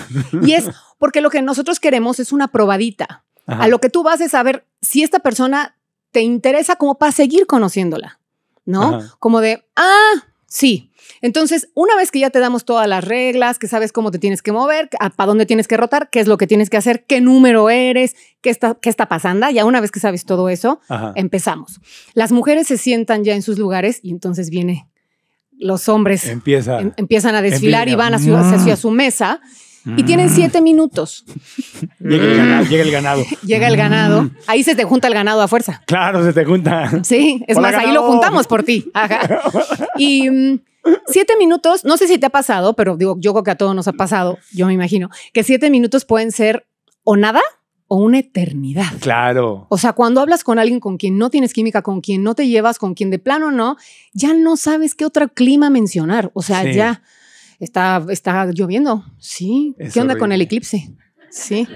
Y es porque lo que nosotros queremos es una probadita. A lo que tú vas es a ver si esta persona te interesa como para seguir conociéndola, ¿no? Como de, ah, sí, entonces, una vez que ya te damos todas las reglas, que sabes cómo te tienes que mover, para dónde tienes que rotar, qué es lo que tienes que hacer, qué número eres, qué está, qué está pasando, ya una vez que sabes todo eso, empezamos. Las mujeres se sientan ya en sus lugares y entonces viene los hombres em, empiezan a desfilar y van hacia mm. su mesa y tienen mm. siete minutos. Mm. llega, el ganado, llega el ganado. Mm. Ahí se te junta el ganado a fuerza. Claro, se te junta. Sí, es más, ahí lo juntamos por ti. Y siete minutos, no sé si te ha pasado, pero digo, yo creo que a todos nos ha pasado, yo me imagino, que siete minutos pueden ser o nada o una eternidad. Claro. O sea, cuando hablas con alguien con quien no tienes química, con quien no te llevas, con quien de plano no, ya no sabes qué otro clima mencionar. O sea, ya está, está lloviendo, sí. ¿Qué onda con el eclipse? Sí.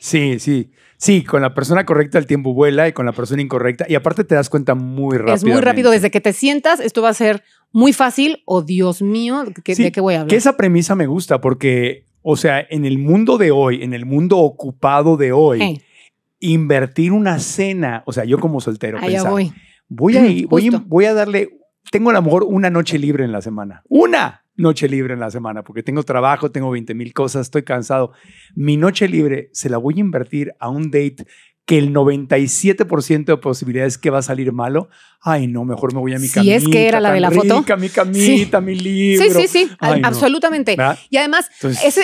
Sí, sí. Sí, con la persona correcta el tiempo vuela y con la persona incorrecta. Y aparte te das cuenta muy rápido. Es muy rápido. Desde que te sientas, esto va a ser muy fácil. O oh, Dios mío, ¿de qué voy a hablar? Que esa premisa me gusta porque, o sea, en el mundo de hoy, en el mundo ocupado de hoy, invertir una cena, o sea, yo como soltero, voy. a, voy, voy a darle, tengo a lo mejor una noche libre en la semana. ¡Una! noche libre en la semana, porque tengo trabajo, tengo 20 mil cosas, estoy cansado. Mi noche libre se la voy a invertir a un date que el 97% de posibilidades que va a salir malo, ay no, mejor me voy a mi camita. Si es que era la de la foto. Mi camita, mi libro. Sí, sí, sí, absolutamente. Y además,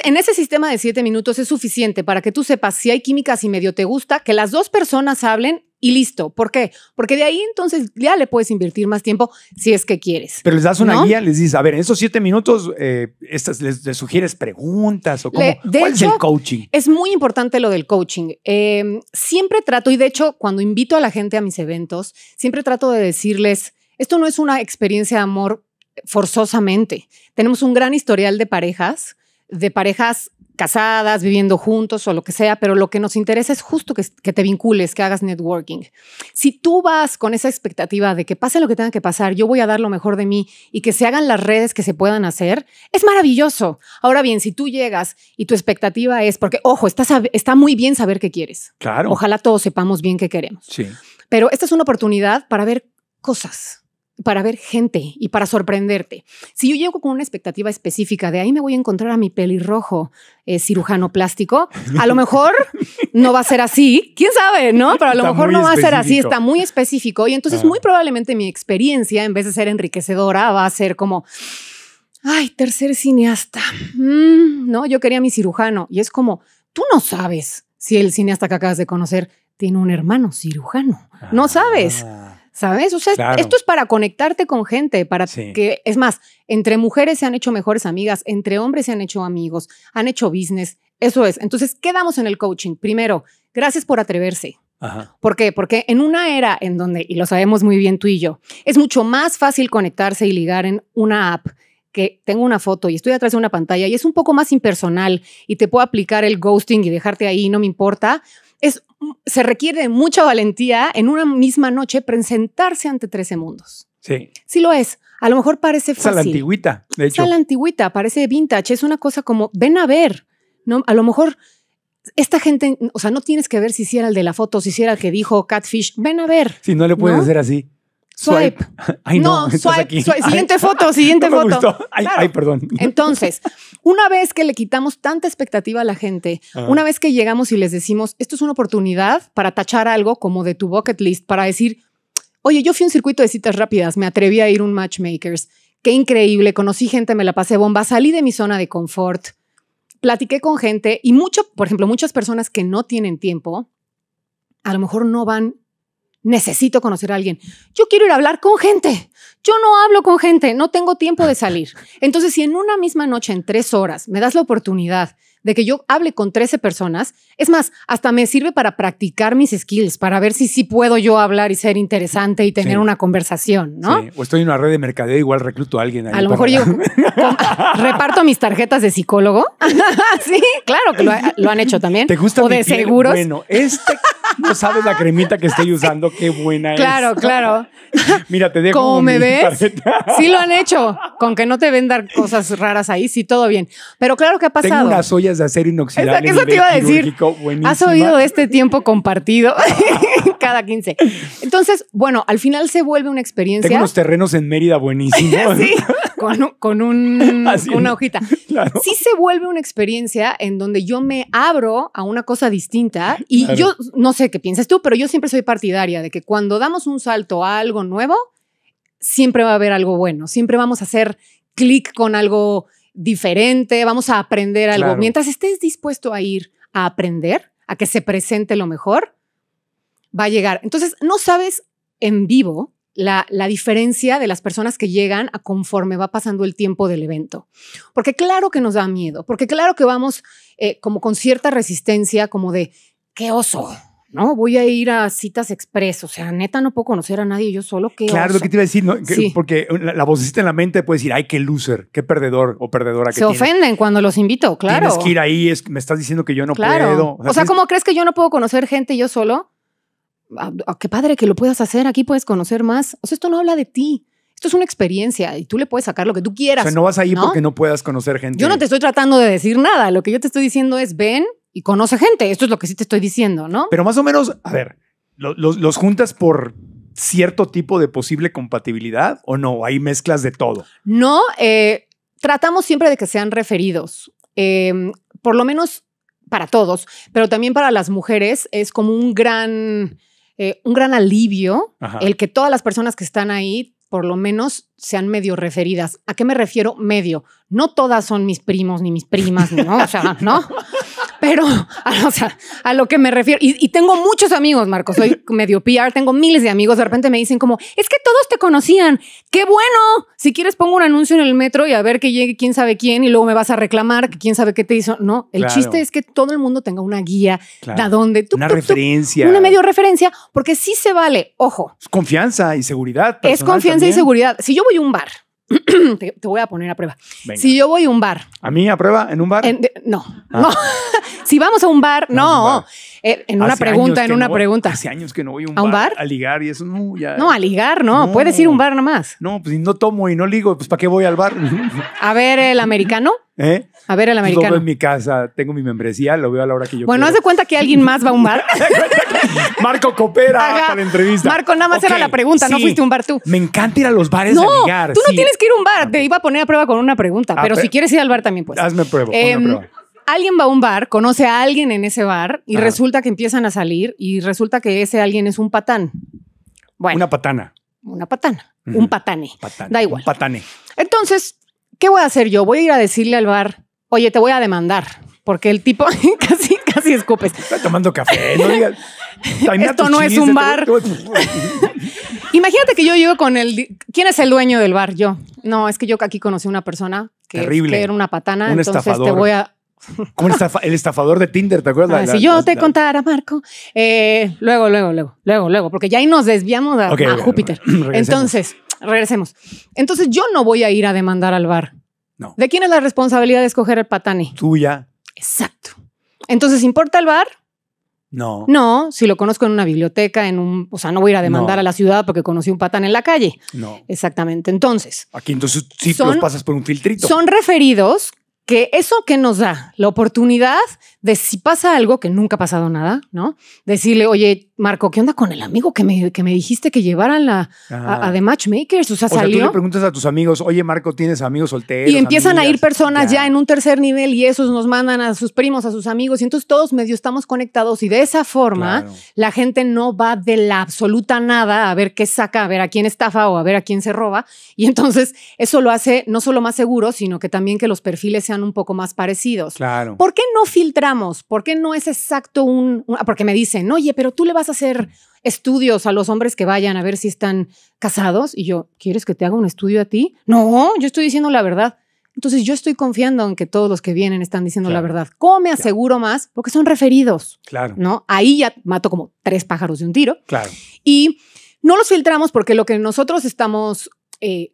en ese sistema de siete minutos es suficiente para que tú sepas si hay químicas y medio te gusta, que las dos personas hablen y listo. ¿Por qué? Porque de ahí entonces ya le puedes invertir más tiempo si es que quieres. Pero les das una guía, les dices, a ver, en esos siete minutos eh, estas, les, sugieres preguntas o cómo. ¿Cuál es el coaching? Es muy importante lo del coaching. Em, siempre trato, y de hecho, cuando invito a la gente a mis eventos, siempre trato de decirles, esto no es una experiencia de amor forzosamente. Tenemos un gran historial de parejas de parejas casadas, viviendo juntos o lo que sea, pero lo que nos interesa es justo que, te vincules, que hagas networking. Si tú vas con esa expectativa de que pase lo que tenga que pasar, yo voy a dar lo mejor de mí y que se hagan las redes que se puedan hacer, es maravilloso. Ahora bien, si tú llegas y tu expectativa es, porque ojo, está, está muy bien saber qué quieres. Claro. Ojalá todos sepamos bien qué queremos. Sí. Pero esta es una oportunidad para ver cosas para ver gente y para sorprenderte. Si yo llego con una expectativa específica de ahí me voy a encontrar a mi pelirrojo eh, cirujano plástico, a lo mejor no va a ser así, quién sabe, ¿no? Pero a lo mejor no va a ser así, está muy específico y entonces muy probablemente mi experiencia, en vez de ser enriquecedora, va a ser como, ay, tercer cineasta, mm, ¿no? Yo quería mi cirujano y es como, tú no sabes si el cineasta que acabas de conocer tiene un hermano cirujano, no sabes. Ah. ¿sabes? O sea, esto es para conectarte con gente, para que, es más, entre mujeres se han hecho mejores amigas, entre hombres se han hecho amigos, han hecho business, eso es. Entonces, ¿qué damos en el coaching? Primero, gracias por atreverse. ¿Por qué? Porque en una era en donde, y lo sabemos muy bien tú y yo, es mucho más fácil conectarse y ligar en una app que tengo una foto y estoy atrás de una pantalla y es un poco más impersonal y te puedo aplicar el ghosting y dejarte ahí, no me importa, es se requiere mucha valentía en una misma noche presentarse ante 13 mundos. Sí. Sí lo es. A lo mejor parece fácil. Es la antigüita, Es la antigüita, parece vintage. Es una cosa como, ven a ver. ¿no? A lo mejor esta gente, o sea, no tienes que ver si hiciera el de la foto, si hiciera el que dijo Catfish. Ven a ver. Si no le puedes hacer así. Swipe. no, swipe, Siguiente foto, siguiente foto. Ay, perdón. Entonces, una vez que le quitamos tanta expectativa a la gente, una vez que llegamos y les decimos, esto es una oportunidad para tachar algo como de tu bucket list, para decir, oye, yo fui a un circuito de citas rápidas, me atreví a ir a un matchmakers, qué increíble, conocí gente, me la pasé bomba, salí de mi zona de confort, platiqué con gente y mucho, por ejemplo, muchas personas que no tienen tiempo, a lo mejor no van necesito conocer a alguien. Yo quiero ir a hablar con gente. Yo no hablo con gente, no tengo tiempo de salir. Entonces, si en una misma noche, en tres horas, me das la oportunidad de que yo hable con 13 personas. Es más, hasta me sirve para practicar mis skills, para ver si sí puedo yo hablar y ser interesante y tener una conversación, ¿no? Sí. O estoy en una red de mercadeo, igual recluto a alguien. a lo mejor yo reparto mis tarjetas de psicólogo. sí, claro que lo, han hecho también. ¿Te gusta? O de seguros. Bueno, este no sabes la cremita que estoy usando, qué buena claro, es. Claro, claro. Mira, te dejo. ¿Cómo me ves? Sí lo han hecho. Con que no te vendan cosas raras ahí, sí, todo bien. Pero claro que ha pasado. Tengo unas de hacer inoxidable. Eso, te iba a decir. Has oído este tiempo compartido cada 15. Entonces, bueno, al final se vuelve una experiencia. Tengo unos terrenos en Mérida buenísimos. sí, con, una hojita. Sí se vuelve una experiencia en donde yo me abro a una cosa distinta y yo no sé qué piensas tú, pero yo siempre soy partidaria de que cuando damos un salto a algo nuevo, siempre va a haber algo bueno, siempre vamos a hacer clic con algo diferente, vamos a aprender algo. Mientras estés dispuesto a ir a aprender, a que se presente lo mejor, va a llegar. Entonces, no sabes en vivo la, la, diferencia de las personas que llegan a conforme va pasando el tiempo del evento. Porque claro que nos da miedo, porque claro que vamos eh, como con cierta resistencia, como de, qué oso, no, voy a ir a citas express, o sea, neta no puedo conocer a nadie yo solo. que claro, lo que te iba a decir, porque la, vocecita en la mente puede decir, ay, qué loser, qué perdedor o perdedora que Se ofenden cuando los invito, claro. Tienes que ir ahí, es, me estás diciendo que yo no puedo. O sea, o ¿cómo crees que yo no puedo conocer gente yo solo? Ah, ah, qué padre que lo puedas hacer, aquí puedes conocer más. O sea, esto no habla de ti. Esto es una experiencia y tú le puedes sacar lo que tú quieras. O sea, no vas ahí porque no puedas conocer gente. Yo no te estoy tratando de decir nada. Lo que yo te estoy diciendo es, ven, y conoce gente. Esto es lo que sí te estoy diciendo, ¿no? Pero más o menos, a ver, los, juntas por cierto tipo de posible compatibilidad o no? Hay mezclas de todo. No, eh, tratamos siempre de que sean referidos, em, por lo menos para todos, pero también para las mujeres es como un gran, eh, un gran alivio el que todas las personas que están ahí por lo menos sean medio referidas. ¿A qué me refiero medio? No todas son mis primos ni mis primas, ¿no? O sea, ¿no? Pero, o sea, a lo que me refiero, y, tengo muchos amigos, Marcos soy medio PR, tengo miles de amigos, de repente me dicen como, es que todos te conocían, qué bueno, si quieres pongo un anuncio en el metro y a ver que llegue quién sabe quién y luego me vas a reclamar que quién sabe qué te hizo. No, el chiste es que todo el mundo tenga una guía dónde. una referencia. una medio referencia, porque sí se vale, ojo. confianza y seguridad. Es confianza y seguridad. Si yo voy a un bar te, voy a poner a prueba. Si yo voy a un bar. ¿A mí a prueba? ¿En un bar? no, ah. si vamos a un bar, no. Eh, en una pregunta, en una pregunta. Hace años que no voy a un, ¿A, un bar, a ligar y eso no, ya. No, a ligar no. no. Puedes ir a un bar nomás. No, pues si no tomo y no ligo, pues ¿para qué voy al bar? a ver, el americano. ¿Eh? A ver, el americano. Lo en mi casa, tengo mi membresía, lo veo a la hora que yo Bueno, haz de cuenta que alguien más va a un bar. Marco coopera para la entrevista. Marco, nada más era la pregunta, no fuiste a un bar tú. Me encanta ir a los bares no, a ligar. Tú no tienes que ir a un bar, ah, te iba a poner a prueba con una pregunta, ah, pero si quieres ir al bar también puedes. Hazme em, prueba, Alguien va a un bar, conoce a alguien en ese bar y ah. resulta que empiezan a salir y resulta que ese alguien es un patán. Bueno. Una patana. Una patana. Un patane. patane. Da igual. Un patane. Entonces, ¿qué voy a hacer yo? Voy a ir a decirle al bar, oye, te voy a demandar, porque el tipo casi, casi escupes. Está tomando café, no digas. Esto no es un bar. Imagínate que yo llego con el. ¿Quién es el dueño del bar? Yo. No, es que yo aquí conocí una persona que, era una patana, un entonces estafador. te voy a. el, estafador de Tinder, ¿te acuerdas? Ah, si yo te contara, Marco. luego, eh, luego, luego, luego, luego, porque ya ahí nos desviamos a, Júpiter. Entonces, regresemos. Entonces yo no voy a ir a demandar al bar. No. ¿De quién es la responsabilidad de escoger el patane? Tuya. Exacto. Entonces, ¿importa el bar? No. No, si lo conozco en una biblioteca, en un, o sea, no voy a ir a demandar a la ciudad porque conocí un patán en la calle. No. Exactamente. Entonces. Aquí entonces sí los pasas por un filtrito. Son referidos que eso que nos da la oportunidad de si pasa algo que nunca ha pasado nada, ¿no? Decirle, oye, Marco, ¿qué onda con el amigo que me, que me dijiste que llevaran la, a, The Matchmakers? O sea, Sea, tú le preguntas a tus amigos, oye, Marco, ¿tienes amigos solteros? Y empiezan a ir personas ya. en un tercer nivel y esos nos mandan a sus primos, a sus amigos, y entonces todos medio estamos conectados y de esa forma la gente no va de la absoluta nada a ver qué saca, a ver a quién estafa o a ver a quién se roba. Y entonces eso lo hace no solo más seguro, sino que también que los perfiles sean un poco más parecidos. Claro. ¿Por qué no filtramos? ¿Por qué no es exacto un, ah, Porque me dicen, oye, pero tú le vas a hacer estudios a los hombres que vayan a ver si están casados. Y yo, ¿quieres que te haga un estudio a ti? No, yo estoy diciendo la verdad. Entonces yo estoy confiando en que todos los que vienen están diciendo la verdad. ¿Cómo me aseguro más? Porque son referidos. Claro. ¿No? Ahí ya mato como tres pájaros de un tiro. Claro. Y no los filtramos porque lo que nosotros estamos eh,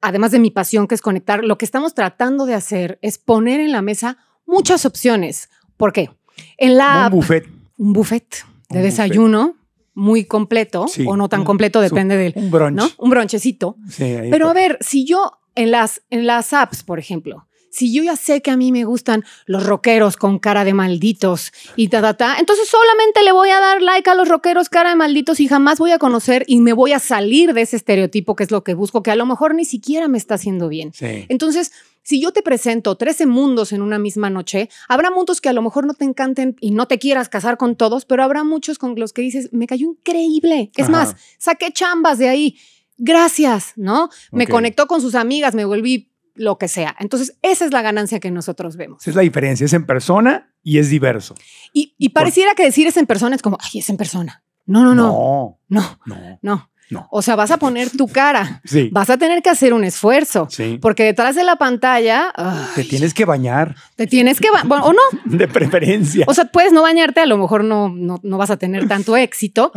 además de mi pasión que es conectar, lo que estamos tratando de hacer es poner en la mesa muchas opciones. ¿Por qué? En la un buffet. Un buffet de desayuno. Muy completo o no tan completo, depende del. Un Un bronchecito. Sí, Pero a ver, si yo en las, en las apps, por ejemplo, si yo ya sé que a mí me gustan los rockeros con cara de malditos y ta, ta, ta, entonces solamente le voy a dar like a los rockeros cara de malditos y jamás voy a conocer y me voy a salir de ese estereotipo que es lo que busco, que a lo mejor ni siquiera me está haciendo bien. Entonces, si yo te presento 13 mundos en una misma noche, habrá mundos que a lo mejor no te encanten y no te quieras casar con todos, pero habrá muchos con los que dices, me cayó increíble. Es más, saqué chambas de ahí gracias, ¿no? Me conectó con sus amigas, me volví lo que sea. Entonces, esa es la ganancia que nosotros vemos. Esa es la diferencia, es en persona y es diverso. Y, pareciera que decir es en persona es como, ay, es en persona. no, no. No. No. No. no. No. O sea, vas a poner tu cara. Vas a tener que hacer un esfuerzo. Sí. Porque detrás de la pantalla. te tienes que bañar. Te tienes que bañar. o no. De preferencia. O sea, puedes no bañarte, a lo mejor no, no, vas a tener tanto éxito.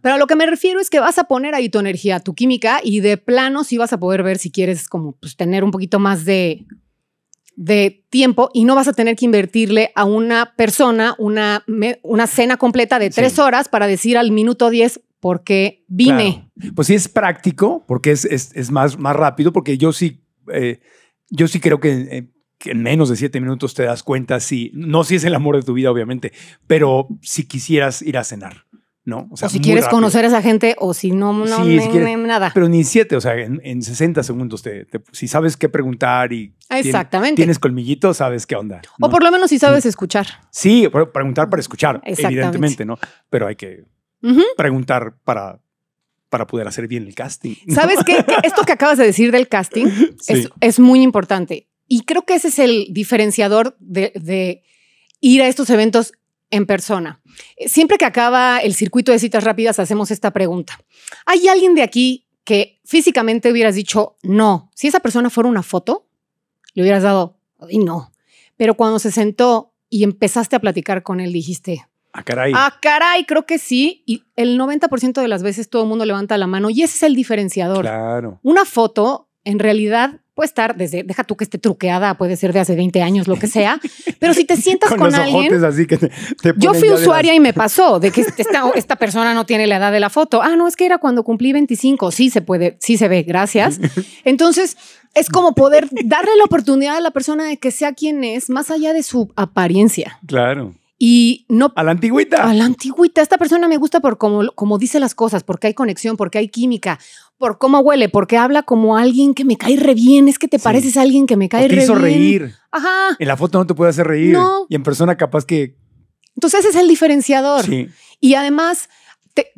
Pero a lo que me refiero es que vas a poner ahí tu energía, tu química, y de plano sí vas a poder ver si quieres, como, pues, tener un poquito más de de tiempo y no vas a tener que invertirle a una persona una, una cena completa de tres horas para decir al minuto diez porque vine. Pues sí es práctico, porque es, es, más, más rápido, porque yo sí, eh, yo sí creo eh, que, en menos de siete minutos te das cuenta si, no si es el amor de tu vida, obviamente, pero si quisieras ir a cenar. ¿no? O, sea, si quieres conocer a esa gente o si no, no, me, nada. Pero ni siete, o sea, en, 60 segundos, te, si sabes qué preguntar y Exactamente. Tienes, colmillito, sabes qué onda. O por lo menos si sabes escuchar. Sí, preguntar para escuchar, evidentemente, ¿no? Pero hay que preguntar para, para poder hacer bien el casting. ¿Sabes que Esto que acabas de decir del casting es, muy importante. Y creo que ese es el diferenciador de, de ir a estos eventos en persona. Siempre que acaba el circuito de citas rápidas, hacemos esta pregunta. ¿Hay alguien de aquí que físicamente hubieras dicho no? Si esa persona fuera una foto, le hubieras dado y no. Pero cuando se sentó y empezaste a platicar con él, dijiste, Ah, caray. Ah, caray, creo que sí. Y el 90% de las veces todo el mundo levanta la mano y ese es el diferenciador. Claro. Una foto, en realidad, puede estar desde, deja tú que esté truqueada, puede ser de hace 20 años, lo que sea, pero si te sientas con, con los alguien. Así que te, yo fui usuaria y me pasó de que este, esta, persona no tiene la edad de la foto. Ah, no, es que era cuando cumplí 25. Sí se puede, sí se ve, gracias. Entonces, es como poder darle la oportunidad a la persona de que sea quien es, más allá de su apariencia. Claro. Y no. A la antigüita. A la antigüita. Esta persona me gusta por cómo, como dice las cosas, porque hay conexión, porque hay química, por cómo huele, porque habla como alguien que me cae re bien. Es que te pareces a alguien que me cae bien. te hizo reír. Ajá. En la foto no te puede hacer reír. No. Y en persona capaz que. Entonces ese es el diferenciador. Sí. Y además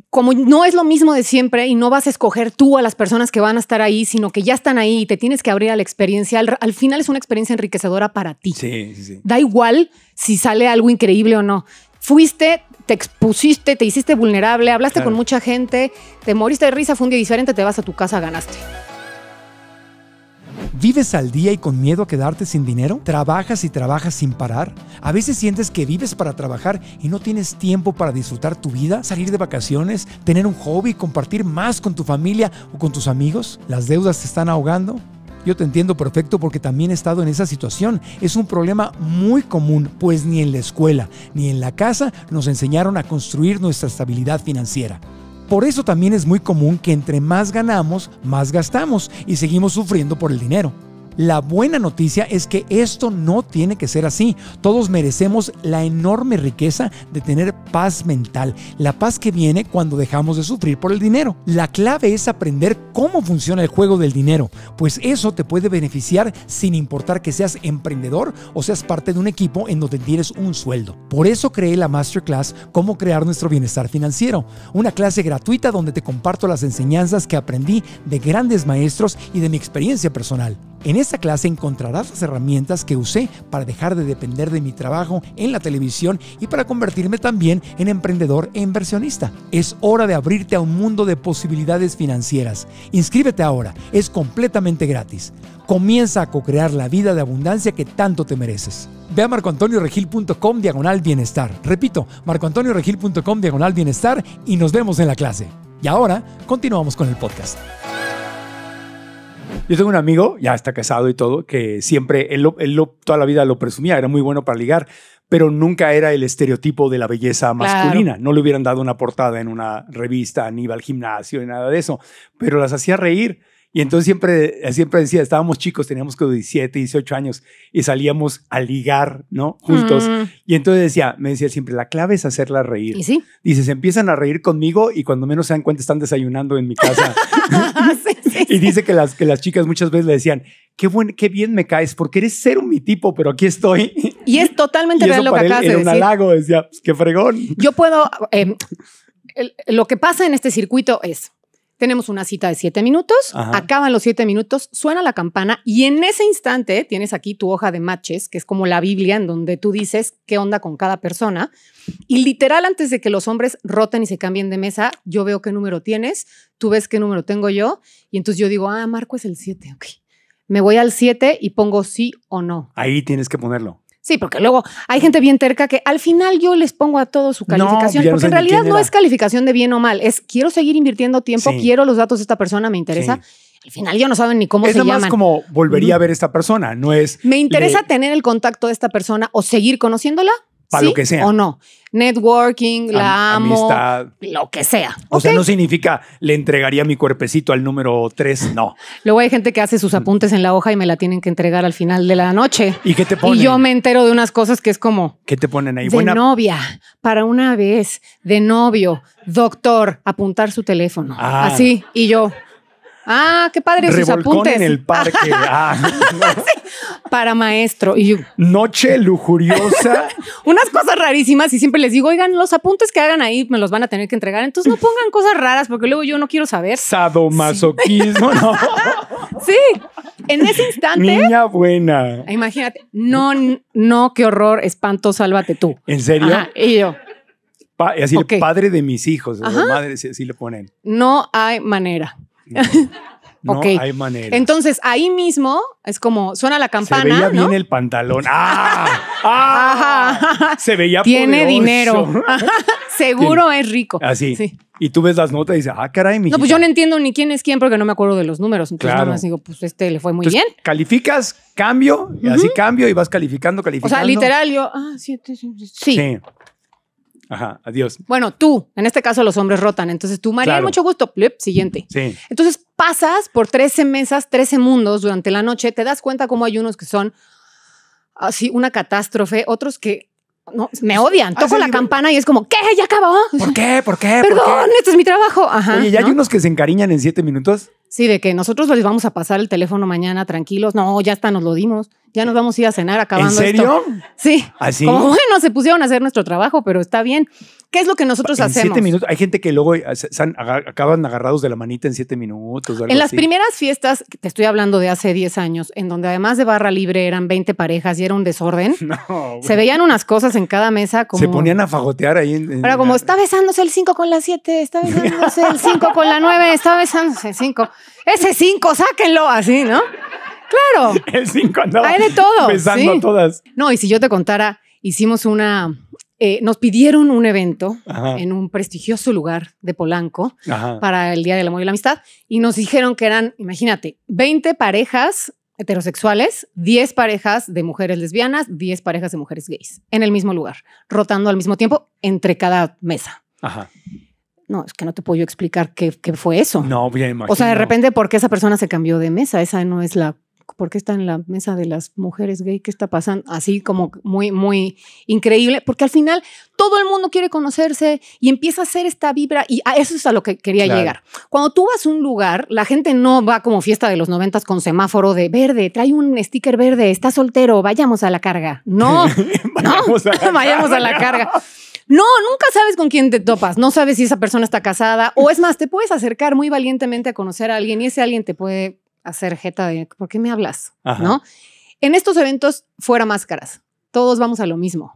como no es lo mismo de siempre y no vas a escoger tú a las personas que van a estar ahí, sino que ya están ahí y te tienes que abrir a la experiencia, al, final es una experiencia enriquecedora para ti. Sí, sí, sí. Da igual si sale algo increíble o no. Fuiste, te expusiste, te hiciste vulnerable, hablaste con mucha gente, te moriste de risa, fue un día diferente, te vas a tu casa, ganaste. ¿Vives al día y con miedo a quedarte sin dinero? ¿Trabajas y trabajas sin parar? ¿A veces sientes que vives para trabajar y no tienes tiempo para disfrutar tu vida, salir de vacaciones, tener un hobby, compartir más con tu familia o con tus amigos? ¿Las deudas te están ahogando? Yo te entiendo perfecto porque también he estado en esa situación. Es un problema muy común, pues ni en la escuela ni en la casa nos enseñaron a construir nuestra estabilidad financiera. Por eso también es muy común que entre más ganamos, más gastamos y seguimos sufriendo por el dinero. La buena noticia es que esto no tiene que ser así. Todos merecemos la enorme riqueza de tener paz mental, la paz que viene cuando dejamos de sufrir por el dinero. La clave es aprender cómo funciona el juego del dinero, pues eso te puede beneficiar sin importar que seas emprendedor o seas parte de un equipo en donde tienes un sueldo. Por eso creé la masterclass Cómo crear nuestro bienestar financiero, una clase gratuita donde te comparto las enseñanzas que aprendí de grandes maestros y de mi experiencia personal. En esta clase encontrarás las herramientas que usé para dejar de depender de mi trabajo en la televisión y para convertirme también en emprendedor e inversionista. Es hora de abrirte a un mundo de posibilidades financieras. Inscríbete ahora, es completamente gratis. Comienza a co-crear la vida de abundancia que tanto te mereces. Ve a marcoantonioregil.com diagonal bienestar. Repito, marcoantonioregil.com diagonal bienestar y nos vemos en la clase. Y ahora continuamos con el podcast. Yo tengo un amigo, ya está casado y todo, que siempre, él, toda la vida lo presumía, era muy bueno para ligar, pero nunca era el estereotipo de la belleza masculina. No le hubieran dado una portada en una revista, ni iba al gimnasio, ni nada de eso, pero las hacía reír. Y entonces siempre, eh, siempre decía, estábamos chicos, teníamos como 17, 18 años y salíamos a ligar, ¿no? Juntos. Mm. Y entonces decía, me decía siempre, la clave es hacerla reír. ¿Y sí? Dice, se empiezan a reír conmigo y cuando menos se dan cuenta están desayunando en mi casa. y dice que las, que las chicas muchas veces le decían, qué, buen, qué bien me caes porque eres cero mi tipo, pero aquí estoy. Y es totalmente real lo que acabas un halago, decía, pues, qué fregón. Yo puedo, eh, lo que pasa en este circuito es tenemos una cita de siete minutos, acaban los siete minutos, suena la campana y en ese instante tienes aquí tu hoja de matches, que es como la Biblia en donde tú dices qué onda con cada persona. Y literal, antes de que los hombres roten y se cambien de mesa, yo veo qué número tienes, tú ves qué número tengo yo, y entonces yo digo, ah, Marco es el siete, ok. Me voy al siete y pongo sí o no. Ahí tienes que ponerlo. Sí, porque luego hay gente bien terca que al final yo les pongo a todos su calificación, porque en realidad no es calificación de bien o mal, es quiero seguir invirtiendo tiempo, quiero los datos de esta persona, me interesa. Al final yo no saben ni cómo se llaman. Es más como volvería a ver esta persona, no es... Me interesa tener el contacto de esta persona o seguir conociéndola para lo que sea. O no. Networking, la Amistad. Lo que sea. O sea, no significa le entregaría mi cuerpecito al número 3, no. Luego hay gente que hace sus mm. apuntes en la hoja y me la tienen que entregar al final de la noche. ¿Y qué te Y yo me entero de unas cosas que es como. ¿Qué te ponen ahí? De Buena... novia, para una vez, de novio, doctor, apuntar su teléfono. Ah. Así. Y yo. Ah, qué padre sus apuntes. en el parque. Ah, para maestro. Noche lujuriosa. Unas cosas rarísimas y siempre les digo, oigan, los apuntes que hagan ahí me los van a tener que entregar. Entonces no pongan cosas raras porque luego yo no quiero saber. Sadomasoquismo. Sí. sí. En ese instante. Niña buena. Imagínate. No, no, qué horror, espanto, sálvate tú. ¿En serio? y yo. así el padre de mis hijos, Madre así le ponen. No hay manera. No hay manera. Entonces, ahí mismo es como suena la campana. Se veía bien el pantalón. ¡Ah! ¡Ah! Se veía Tiene dinero. Seguro es rico. Así. Sí. Y tú ves las notas y dices, ah, caray, mi. No, pues yo no entiendo ni quién es quién porque no me acuerdo de los números. Entonces, nomás digo, pues este le fue muy bien. Calificas, cambio, y así cambio y vas calificando, calificando. O sea, literal, yo, ah, siete, siete, sí. Sí. Ajá, adiós. Bueno, tú, en este caso los hombres rotan, entonces tú, María, mucho gusto, siguiente. Sí. Entonces pasas por 13 mesas, 13 mundos durante la noche, te das cuenta cómo hay unos que son así una catástrofe, otros que no, me odian. Ah, toco la campana y es como, ¿qué? ¿Ya acabó? ¿Por qué? ¿Por qué? Perdón, este es mi trabajo. Ajá, Oye, ¿ya hay unos que se encariñan en siete minutos? Sí, de que nosotros les vamos a pasar el teléfono mañana tranquilos. No, ya hasta nos lo dimos ya nos vamos a ir a cenar acabando. ¿En serio? Sí. Así. ¿Ah, como bueno, se pusieron a hacer nuestro trabajo, pero está bien. ¿Qué es lo que nosotros en hacemos? Siete minutos. Hay gente que luego eh, acaban agarrados de la manita en siete minutos. en las primeras fiestas, te estoy hablando de hace 10 años, en donde además de barra libre eran 20 parejas y era un desorden. No, se veían unas cosas en cada mesa. Como, se ponían a fagotear ahí. era como, está besándose el cinco con la siete, está besándose el cinco con la nueve, está besándose el cinco. Ese cinco, sáquenlo así, ¿no? Claro. El 5 Hay de todo, todas. No, y si yo te contara, hicimos una. Eh, nos pidieron un evento en un prestigioso lugar de Polanco para el Día del Amor y la Amistad y nos dijeron que eran, imagínate, 20 parejas heterosexuales, 10 parejas de mujeres lesbianas, 10 parejas de mujeres gays, en el mismo lugar, rotando al mismo tiempo entre cada mesa. Ajá. No, es que no te puedo yo explicar qué, fue eso. No, bien, imagino. O sea, de repente, porque esa persona se cambió de mesa? Esa no es la porque está en la mesa de las mujeres gay? ¿Qué está pasando? Así como muy, muy increíble, porque al final todo el mundo quiere conocerse y empieza a hacer esta vibra y a eso es a lo que quería llegar. Cuando tú vas a un lugar, la gente no va como fiesta de los noventas con semáforo de verde, trae un sticker verde, está soltero, vayamos a la carga. No, no, vayamos a la carga. No, nunca sabes con quién te topas, no sabes si esa persona está casada o es más, te puedes acercar muy valientemente a conocer a alguien y ese alguien te puede hacer jeta de ¿por qué me hablas? ¿No? En estos eventos, fuera máscaras, todos vamos a lo mismo.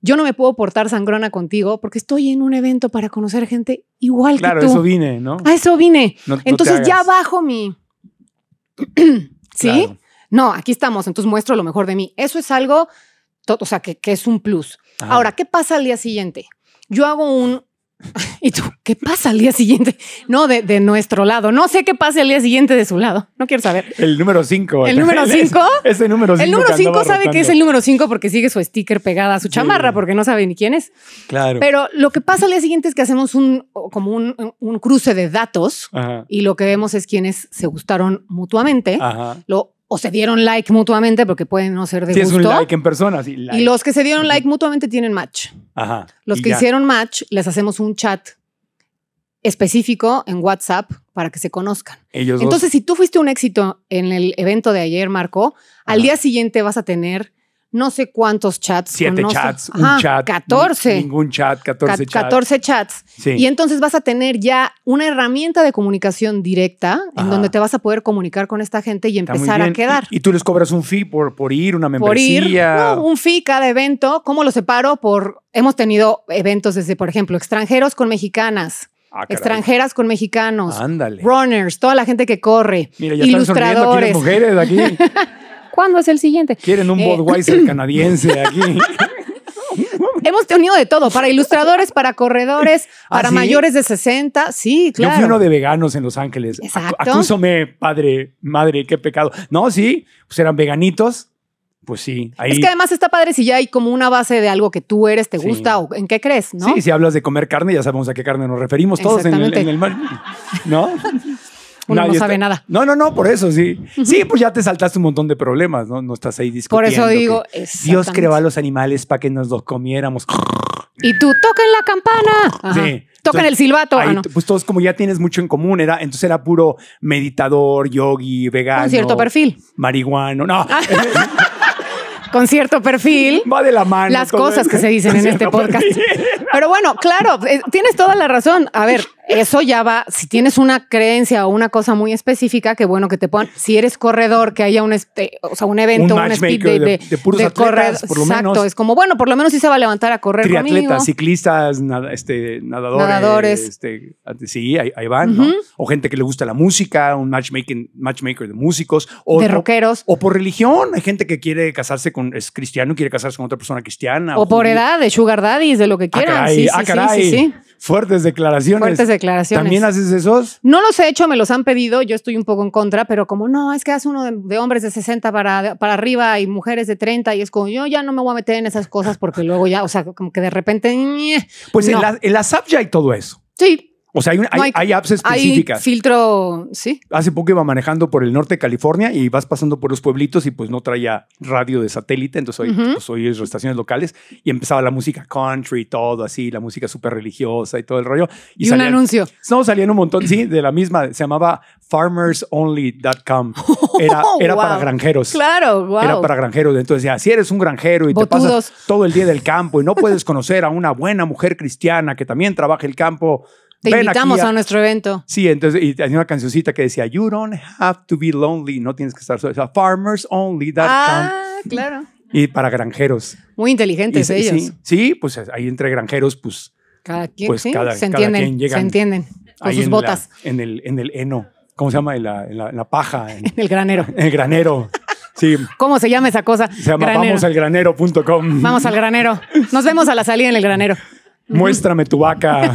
Yo no me puedo portar sangrona contigo porque estoy en un evento para conocer gente igual que tú. Claro, eso vine, ¿no? A eso vine. Entonces ya bajo mi. ¿Sí? No, aquí estamos. Entonces muestro lo mejor de mí. Eso es algo, o sea, que, es un plus. Ahora, ¿qué pasa al día siguiente? Yo hago un ¿Y tú qué pasa al día siguiente? No, de, nuestro lado. No sé qué pasa al día siguiente de su lado. No quiero saber. El número 5. ¿El número 5? Ese número 5. El número 5 sabe que es el número 5 porque sigue su sticker pegada a su chamarra porque no sabe ni quién es. Claro. Pero lo que pasa al día siguiente es que hacemos un, como un, cruce de datos y lo que vemos es quienes se gustaron mutuamente. Ajá. Lo o se dieron like mutuamente porque pueden no ser de gusto. es un like en personas Y los que se dieron like mutuamente tienen match. Ajá. Los que hicieron match les hacemos un chat específico en WhatsApp para que se conozcan. Ellos Entonces, si tú fuiste un éxito en el evento de ayer, Marco, al día siguiente vas a tener no sé cuántos chats. Siete chats, un chat. 14. Ningún chat, 14 chats. chats. Y entonces vas a tener ya una herramienta de comunicación directa en donde te vas a poder comunicar con esta gente y empezar a quedar. ¿Y, tú les cobras un fee por, ir, una membresía. Por ir, un fee cada evento. ¿Cómo lo separo? Por hemos tenido eventos desde, por ejemplo, extranjeros con mexicanas. Ah, extranjeras con mexicanos, Ándale. runners, toda la gente que corre, Mira, ya ilustradores. mujeres aquí. ¿Cuándo es el siguiente? Quieren un eh, Budweiser canadiense aquí. Hemos tenido de todo, para ilustradores, para corredores, ¿Ah, para mayores de 60. Sí, claro. Yo fui uno de veganos en Los Ángeles. Exacto. Acúsome, padre, madre, qué pecado. No, sí, pues eran veganitos. Pues sí. Es que además está padre si ya hay como una base de algo que tú eres, te gusta o en qué crees, ¿no? Sí, si hablas de comer carne, ya sabemos a qué carne nos referimos todos en el, en el mar, ¿no? uno no sabe nada. No, no, no, por eso sí. Sí, pues ya te saltaste un montón de problemas, ¿no? No estás ahí discutiendo. Por eso digo, Dios creó a los animales para que nos los comiéramos. Y tú, toquen la campana. Sí. Tocan el silbato. Ah, pues todos, como ya tienes mucho en común, era, entonces era puro meditador, yogi, vegano. Con cierto perfil. Marihuana. No. Ah. con cierto perfil. Va de la mano. Las cosas que se dicen en este podcast. Pero bueno, claro, eh, tienes toda la razón. A ver, eso ya va, si tienes una creencia o una cosa muy específica, que bueno que te pongan, si eres corredor, que haya un, este, o sea, un evento, un, speed de, de, puros atletas, por lo exacto, es como, bueno, por lo menos sí se va a levantar a correr Triatletas, ciclistas, este, nadadores, Este, sí, ahí, van, ¿no? O gente que le gusta la música, un matchmaking, matchmaker de músicos. O, de rockeros. O, por religión, hay gente que quiere casarse con, es cristiano quiere casarse con otra persona cristiana. O, por edad, de sugar daddies, de lo que ah, quieran. Ah, sí, sí, sí, sí. Fuertes declaraciones. Fuertes declaraciones. ¿También haces esos? No los he hecho, me los han pedido. Yo estoy un poco en contra, pero como no, es que hace uno de, hombres de 60 para, para arriba y mujeres de 30 y es como yo ya no me voy a meter en esas cosas porque luego ya, o sea, como que de repente. Pues en, la, en la ya hay todo eso. Sí, o sea, hay, hay, apps específicas. Hay filtro, sí. Hace poco iba manejando por el norte de California y vas pasando por los pueblitos y pues no traía radio de satélite, entonces hoy, las pues, estaciones locales y empezaba la música country, todo así, la música súper religiosa y todo el rollo. Y, un anuncio. No, salían un montón, sí, de la misma, se llamaba farmersonly.com. Era, para granjeros. Claro, wow. Era para granjeros. Entonces si eres un granjero y te pasas todo el día del campo y no puedes conocer a una buena mujer cristiana que también trabaja el campo, te invitamos a... nuestro evento. Sí, entonces, y hay una cancioncita que decía, You don't have to be lonely, no tienes que estar solo. O sea, farmersonly.com. Ah, claro. Y para granjeros. Muy inteligentes ellos. Sí, pues ahí entre granjeros, pues. Cada quien, pues se entienden. se entienden. Con sus botas. en, el, en el heno. ¿Cómo se llama? la, paja. En, el granero. En el granero. Sí. ¿Cómo se llama esa cosa? Se llama vamosalgranero.com. Vamos al granero. Nos vemos a la salida en el granero. Muéstrame tu vaca.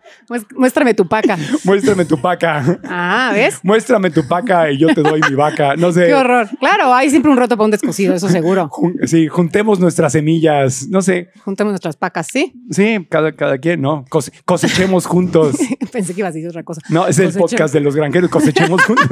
Muéstrame tu paca. Muéstrame tu paca. Ah, ¿ves? Muéstrame tu paca y yo te doy mi vaca. No sé. Qué horror. Claro, hay siempre un roto para un descosido, eso seguro. sí, juntemos nuestras semillas, no sé. Juntemos nuestras pacas, ¿sí? Sí, cada, cada quien, ¿no? cosechemos juntos. Pensé que ibas a decir otra cosa. No, es el podcast de los granjeros, cosechemos juntos.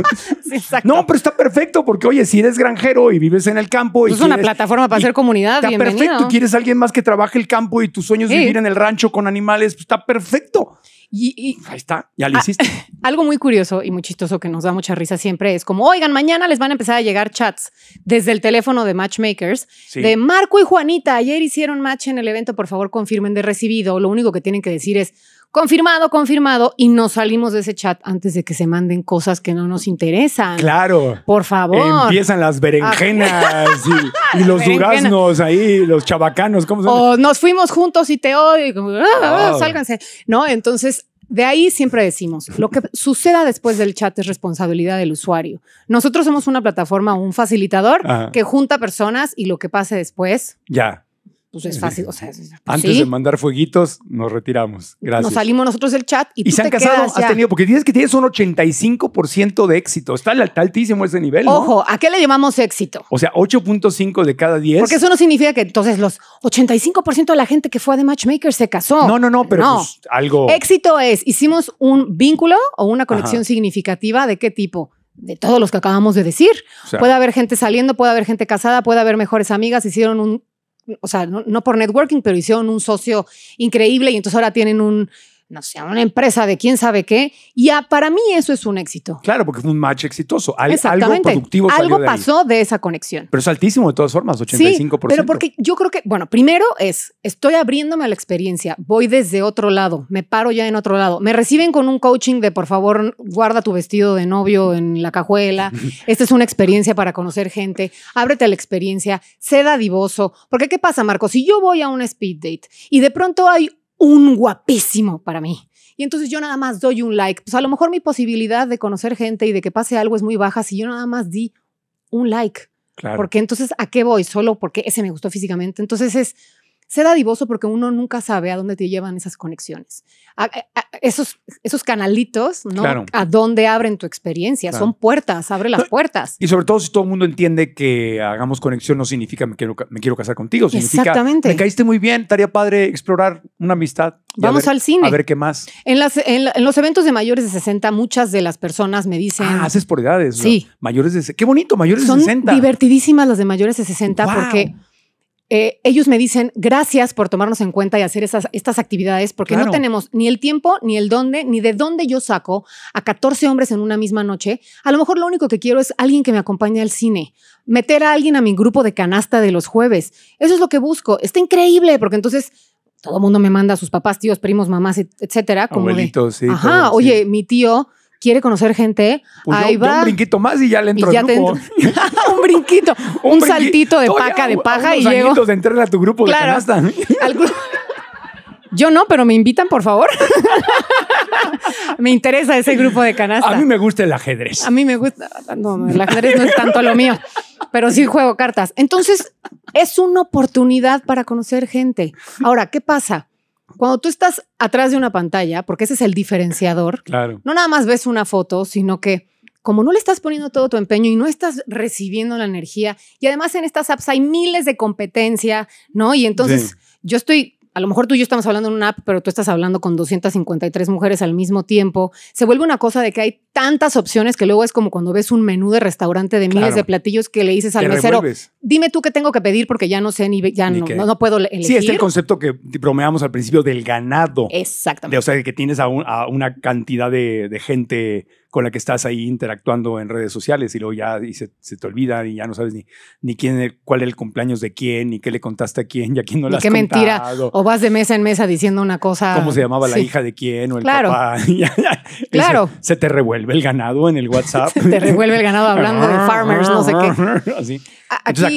No, pero está perfecto porque, oye, si eres granjero y vives en el campo. y pues es una plataforma para hacer comunidad. Está perfecto. Quieres alguien más que trabaje el campo y tus sueños vivir en el rancho con animales. Pues está perfecto. Y, ahí está, ya lo ah, hiciste. Algo muy curioso y muy chistoso que nos da mucha risa siempre es como, oigan, mañana les van a empezar a llegar chats desde el teléfono de Matchmakers de Marco y Juanita. Ayer hicieron match en el evento, por favor confirmen de recibido. Lo único que tienen que decir es, confirmado, confirmado, y nos salimos de ese chat antes de que se manden cosas que no nos interesan. Claro. Por favor. Empiezan las berenjenas y, los duraznos ahí, los chabacanos, ¿cómo O nos fuimos juntos y te odio, ah, ah, ah, sálganse. No, entonces de ahí siempre decimos, lo que suceda después del chat es responsabilidad del usuario. Nosotros somos una plataforma, un facilitador que junta personas y lo que pase después. Ya pues es fácil. O sea, pues, Antes de mandar fueguitos, nos retiramos. Gracias. Nos salimos nosotros del chat y, ¿Y se han casado. Has tenido, porque dices que tienes un 85% de éxito. Está, altísimo ese nivel. Ojo, ¿a qué le llamamos éxito? O sea, 8.5 de cada 10. Porque eso no significa que entonces los 85% de la gente que fue a The Matchmaker se casó. No, no, no, pero pues, algo. Éxito es, hicimos un vínculo o una conexión significativa de qué tipo de todos los que acabamos de decir. puede haber gente saliendo, puede haber gente casada, puede haber mejores amigas, hicieron un o sea, no, por networking, pero hicieron un socio increíble y entonces ahora tienen un, no sé, una empresa de quién sabe qué. Y para mí eso es un éxito. Claro, porque fue un match exitoso. algo productivo Algo pasó de esa conexión. Pero es altísimo de todas formas, 85%. pero porque yo creo que, bueno, primero es, estoy abriéndome a la experiencia, voy desde otro lado, me paro ya en otro lado, me reciben con un coaching de por favor guarda tu vestido de novio en la cajuela, esta es una experiencia para conocer gente, ábrete a la experiencia, sé dadivoso, porque ¿qué pasa, Marco? Si yo voy a un speed date y de pronto hay un guapísimo para mí. Y entonces yo nada más doy un like. Pues a lo mejor mi posibilidad de conocer gente y de que pase algo es muy baja si yo nada más di un like. Porque entonces, ¿a qué voy? Solo porque ese me gustó físicamente. Entonces es Sé dadivoso porque uno nunca sabe a dónde te llevan esas conexiones. esos, esos canalitos, ¿no? A dónde abren tu experiencia. Son puertas, abre las puertas. Y sobre todo si todo el mundo entiende que hagamos conexión no significa me quiero, me quiero casar contigo. Significa, Exactamente. Me caíste muy bien, estaría padre explorar una amistad. Vamos al cine. A ver qué más. En, las, en, los eventos de mayores de 60, muchas de las personas me dicen. Ah, haces por edades. Sí. Mayores de. Qué bonito, mayores de 60. Son divertidísimas las de mayores de 60 porque eh, ellos me dicen gracias por tomarnos en cuenta y hacer esas, estas actividades porque no tenemos ni el tiempo, ni el dónde, ni de dónde yo saco a 14 hombres en una misma noche. A lo mejor lo único que quiero es alguien que me acompañe al cine, meter a alguien a mi grupo de canasta de los jueves. Eso es lo que busco. Está increíble porque entonces todo el mundo me manda a sus papás, tíos, primos, mamás, etcétera. Como Ajá, oye, mi tío quiere conocer gente, pues ahí va. un brinquito más y ya le entro un brinquito, un, saltito de paca de paja y llego. de entrarle a tu grupo de canasta. Yo no, pero me invitan, por favor. me interesa ese grupo de canasta. A mí me gusta el ajedrez. A mí me gusta. no, el ajedrez no es tanto lo mío, pero sí juego cartas. Entonces, es una oportunidad para conocer gente. Ahora, ¿qué pasa? Cuando tú estás atrás de una pantalla, porque ese es el diferenciador, no nada más ves una foto, sino que como no le estás poniendo todo tu empeño y no estás recibiendo la energía, y además en estas apps hay miles de competencia, ¿no? Y entonces yo estoy a lo mejor tú y yo estamos hablando en una app, pero tú estás hablando con 253 mujeres al mismo tiempo. Se vuelve una cosa de que hay tantas opciones que luego es como cuando ves un menú de restaurante de miles de platillos que le dices al mesero, dime tú qué tengo que pedir porque ya no sé ni ya no, no, puedo elegir. Sí, es el concepto que bromeamos al principio del ganado. Exactamente. o sea, que tienes a, una cantidad de gente con la que estás ahí interactuando en redes sociales y luego ya y se, te olvida y ya no sabes ni, quién, e, cuál es el cumpleaños de quién, ni qué le contaste a quién y a quién no le has qué mentira. O vas de mesa en mesa diciendo una cosa. ¿Cómo se llamaba la hija de quién o el claro. papá? claro. Se, te revuelve el ganado en el WhatsApp. se te revuelve el ganado hablando de farmers, no sé qué. Así.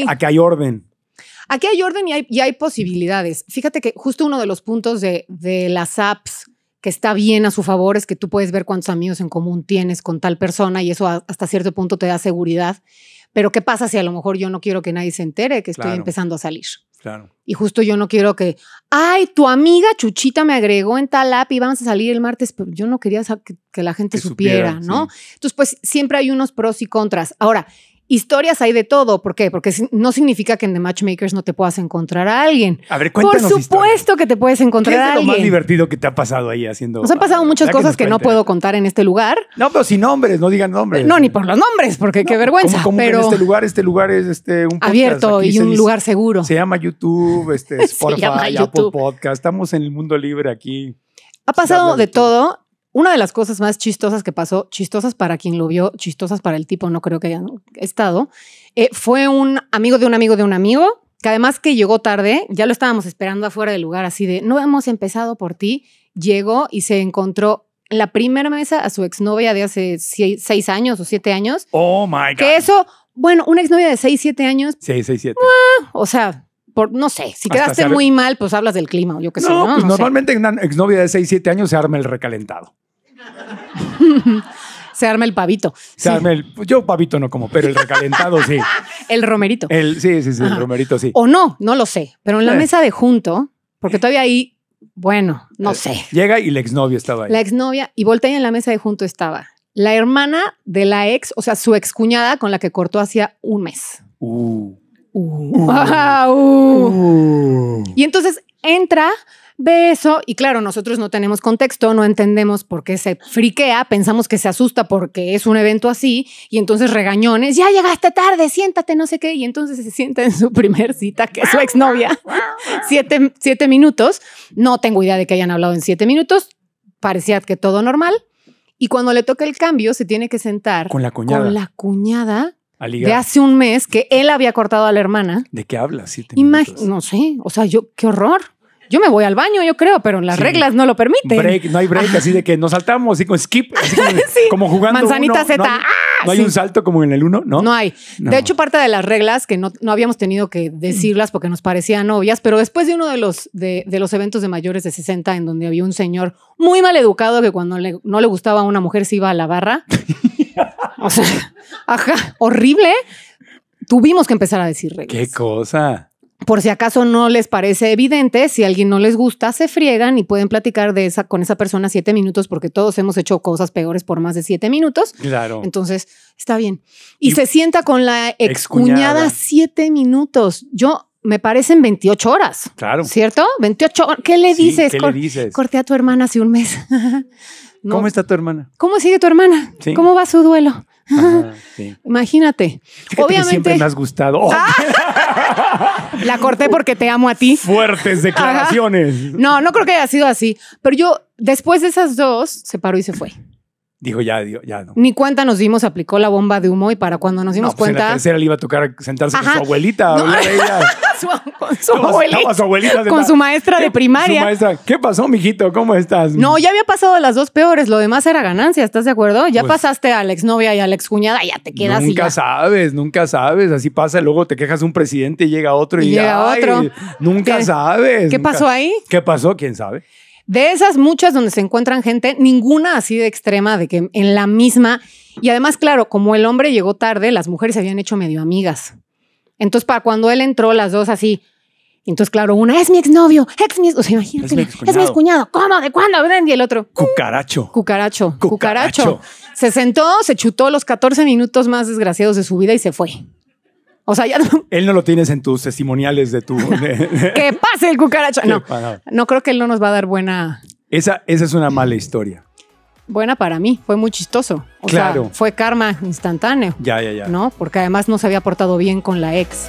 Aquí, hay orden. Aquí hay orden y hay, y hay posibilidades. Fíjate que justo uno de los puntos de, de las apps que está bien a su favor es que tú puedes ver cuántos amigos en común tienes con tal persona y eso hasta cierto punto te da seguridad. Pero ¿qué pasa si a lo mejor yo no quiero que nadie se entere que estoy empezando a salir? Claro. Y justo yo no quiero que, ay, tu amiga Chuchita me agregó en tal app y vamos a salir el martes, pero yo no quería que, la gente supiera, ¿no? Entonces, pues siempre hay unos pros y contras. Ahora, historias hay de todo. ¿Por qué? Porque no significa que en The Matchmakers no te puedas encontrar a alguien. A ver, cuéntanos Por supuesto que te puedes encontrar a alguien. lo más divertido que te ha pasado ahí haciendo? Nos han pasado muchas cosas que, no puedo contar en este lugar. No, pero sin nombres, no digan nombres. No, ni por los nombres, porque qué vergüenza. pero en este lugar, este lugar es este, un podcast. abierto y un lugar seguro. Se llama YouTube, este, Spotify, llama Podcast. Estamos en el mundo libre aquí. Ha pasado de todo. Una de las cosas más chistosas que pasó, chistosas para quien lo vio, chistosas para el tipo, no creo que hayan estado, eh, fue un amigo de un amigo de un amigo, que además que llegó tarde, ya lo estábamos esperando afuera del lugar, así de, no hemos empezado por ti, llegó y se encontró la primera mesa a su exnovia de hace seis, años o siete años. Oh, my God. Que eso, bueno, una exnovia de seis, siete años. Seis, seis, siete. o sea, por, no sé, si quedaste muy mal, pues hablas del clima, yo qué sé. No, pues normalmente una exnovia de seis siete años se arma el recalentado. Se arma el pavito. Se arma yo pavito no como, pero el recalentado sí. El romerito. sí, sí, sí, el romerito sí. O no, no lo sé. Pero en la eh. mesa de junto, porque todavía ahí, bueno, no eh, sé. Llega y la exnovia estaba ahí. La exnovia, y voltea y en la mesa de junto estaba la hermana de la ex, o sea, su excuñada con la que cortó hacía un mes. Uh. Uh. Uh. Y entonces entra beso, eso y claro, nosotros no tenemos contexto, no entendemos por qué se friquea, pensamos que se asusta porque es un evento así y entonces regañones, ya llegaste tarde, siéntate, no sé qué, y entonces se sienta en su primer cita, que es su exnovia, siete, siete minutos, no tengo idea de que hayan hablado en siete minutos, parecía que todo normal. Y cuando le toca el cambio, se tiene que sentar con la cuñada, de hace un mes que él había cortado a la hermana. ¿De qué habla? Siete minutos. no sé, o sea, yo, qué horror yo me voy al baño, yo creo, pero las reglas no lo permiten. no hay break, así de que nos saltamos, así con skip, así como, jugando. Manzanita Z. No, ah, hay, un salto como en el uno, ¿no? No hay. De hecho, parte de las reglas que no, habíamos tenido que decirlas porque nos parecían obvias, pero después de uno de los, de, los eventos de mayores de 60, en donde había un señor muy mal educado que cuando no le gustaba a una mujer se iba a la barra. o sea, ajá, horrible. Tuvimos que empezar a decir reglas. Qué cosa por si acaso no les parece evidente, si a alguien no les gusta, se friegan y pueden platicar de esa, con esa persona siete minutos, porque todos hemos hecho cosas peores por más de siete minutos. Claro. Entonces, está bien. Y, se sienta con la excuñada siete minutos. Yo me parecen 28 horas. Claro. ¿Cierto? 28 ¿Qué le dices? Corté a tu hermana hace un mes. ¿Cómo está tu hermana? ¿Cómo sigue tu hermana? ¿Cómo va su duelo? Imagínate. Obviamente. siempre me has gustado. La corté porque te amo a ti. Fuertes declaraciones. No, no creo que haya sido así. Pero yo, después de esas dos, se paró y se fue dijo ya, ya no. Ni cuenta nos dimos, aplicó la bomba de humo y para cuando nos dimos cuenta. Pues en la tercera le iba a tocar sentarse con su abuelita, con su abuelita. con su maestra de primaria. ¿qué pasó, mijito? ¿Cómo estás? No, ya había pasado las dos peores. Lo demás era ganancia, ¿estás de acuerdo? Ya pues pasaste a la exnovia y a la excuñada, ya te quedas. Nunca sabes, nunca sabes. Así pasa, luego te quejas un presidente y llega otro y, y llega otro. Nunca sabes. ¿Qué pasó ahí? ¿Qué pasó? ¿Quién sabe? De esas muchas donde se encuentran gente, ninguna así de extrema, de que en la misma. Y además, claro, como el hombre llegó tarde, las mujeres se habían hecho medio amigas. Entonces, para cuando él entró, las dos así. Entonces, claro, una es mi exnovio, ex mi, o sea, imagínate, es mi excuñado. ¿Cómo? ¿De cuándo? Y el otro, uh, Cucaracho. Cucaracho. Cucaracho. Se sentó, se chutó los 14 minutos más desgraciados de su vida y se fue. O sea, ya no. Él no lo tienes en tus testimoniales de tu. que pase el cucaracha. No, no creo que él no nos va a dar buena. Esa, esa es una mala historia. Buena para mí, fue muy chistoso. claro. fue karma instantáneo. Ya, ya, ya. No, porque además no se había portado bien con la ex.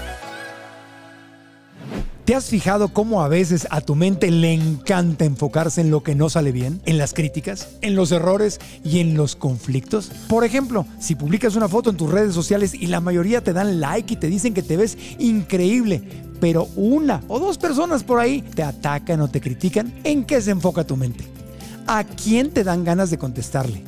¿Te has fijado cómo a veces a tu mente le encanta enfocarse en lo que no sale bien, en las críticas, en los errores y en los conflictos? Por ejemplo, si publicas una foto en tus redes sociales y la mayoría te dan like y te dicen que te ves increíble, pero una o dos personas por ahí te atacan o te critican, ¿en qué se enfoca tu mente? ¿A quién te dan ganas de contestarle?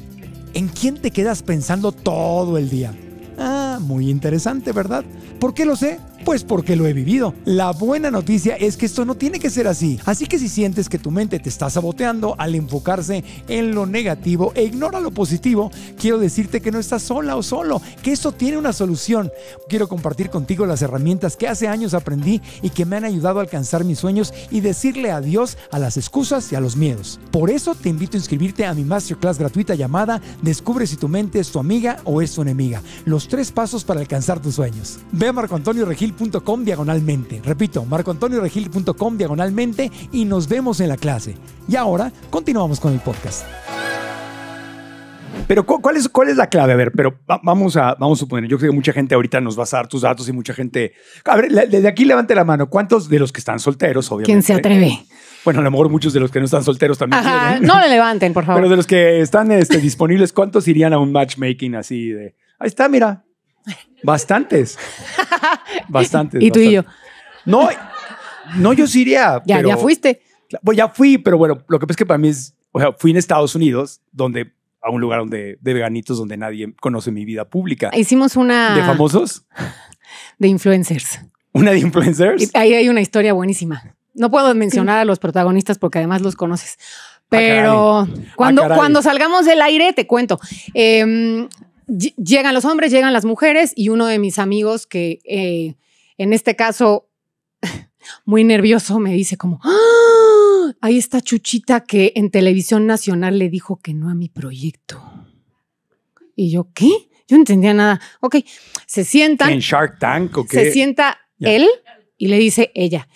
¿En quién te quedas pensando todo el día? Ah, muy interesante, ¿verdad? ¿Por qué lo sé? Pues porque lo he vivido. La buena noticia es que esto no tiene que ser así. Así que si sientes que tu mente te está saboteando al enfocarse en lo negativo e ignora lo positivo, quiero decirte que no estás sola o solo, que esto tiene una solución. Quiero compartir contigo las herramientas que hace años aprendí y que me han ayudado a alcanzar mis sueños y decirle adiós a las excusas y a los miedos. Por eso te invito a inscribirte a mi masterclass gratuita llamada Descubre si tu mente es tu amiga o es tu enemiga. Los tres pasos para alcanzar tus sueños. Ve a marcoantonioregil.com diagonalmente. Repito, marcoantonioregil.com diagonalmente y nos vemos en la clase. Y ahora continuamos con el podcast. Pero ¿cuál es, cuál es la clave? A ver, pero vamos a, vamos a suponer, yo creo que mucha gente ahorita nos va a dar tus datos y mucha gente... A ver, desde aquí levante la mano, ¿cuántos de los que están solteros, obviamente? ¿Quién se atreve? Bueno, a lo mejor muchos de los que no están solteros también. Ajá, no le levanten, por favor. Pero de los que están este, disponibles, ¿cuántos irían a un matchmaking así de... Ahí está, mira, Bastantes. Bastantes. y tú y yo. No, no, yo sí iría. Ya, ya fuiste. Pues ya fui, pero bueno, lo que pasa es que para mí es, o sea, fui en Estados Unidos, donde a un lugar donde de veganitos donde nadie conoce mi vida pública. Hicimos una de famosos, de influencers. Una de influencers. Ahí hay una historia buenísima. No puedo mencionar a los protagonistas porque además los conoces. Ah, pero ah, cuando, cuando salgamos del aire, te cuento. Em, llegan los hombres, llegan las mujeres y uno de mis amigos que eh, en este caso muy nervioso me dice como, ¡Ah! ahí está Chuchita que en televisión nacional le dijo que no a mi proyecto. Y yo, ¿qué? Yo no entendía nada. Ok, se sienta. ¿En Shark Tank o qué? Se sienta él y le dice ella,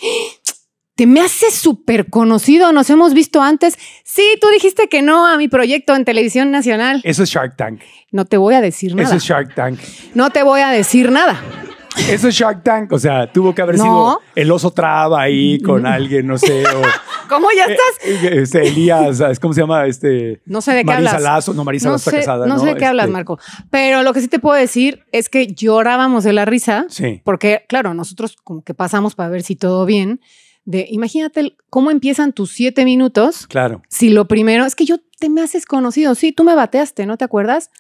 me hace súper conocido, nos hemos visto antes. Sí, tú dijiste que no a mi proyecto en Televisión Nacional. Eso es Shark Tank. No te voy a decir nada. Eso es Shark Tank. No te voy a decir nada. Eso es Shark Tank, o sea, tuvo que haber sido el oso traba ahí con alguien, no sé. ¿Cómo ya eh, estás? Eh, este, Elías, ¿cómo se llama? Este, no sé qué Marisa hablas. Lazo, no, Marisa está No, sé de qué hablas, este, Marco. Pero lo que sí te puedo decir es que llorábamos de la risa. Sí. Porque, claro, nosotros como que pasamos para ver si todo bien de, imagínate cómo empiezan tus siete minutos. Claro. Si lo primero es que yo te me haces conocido. Sí, tú me bateaste, ¿no te acuerdas?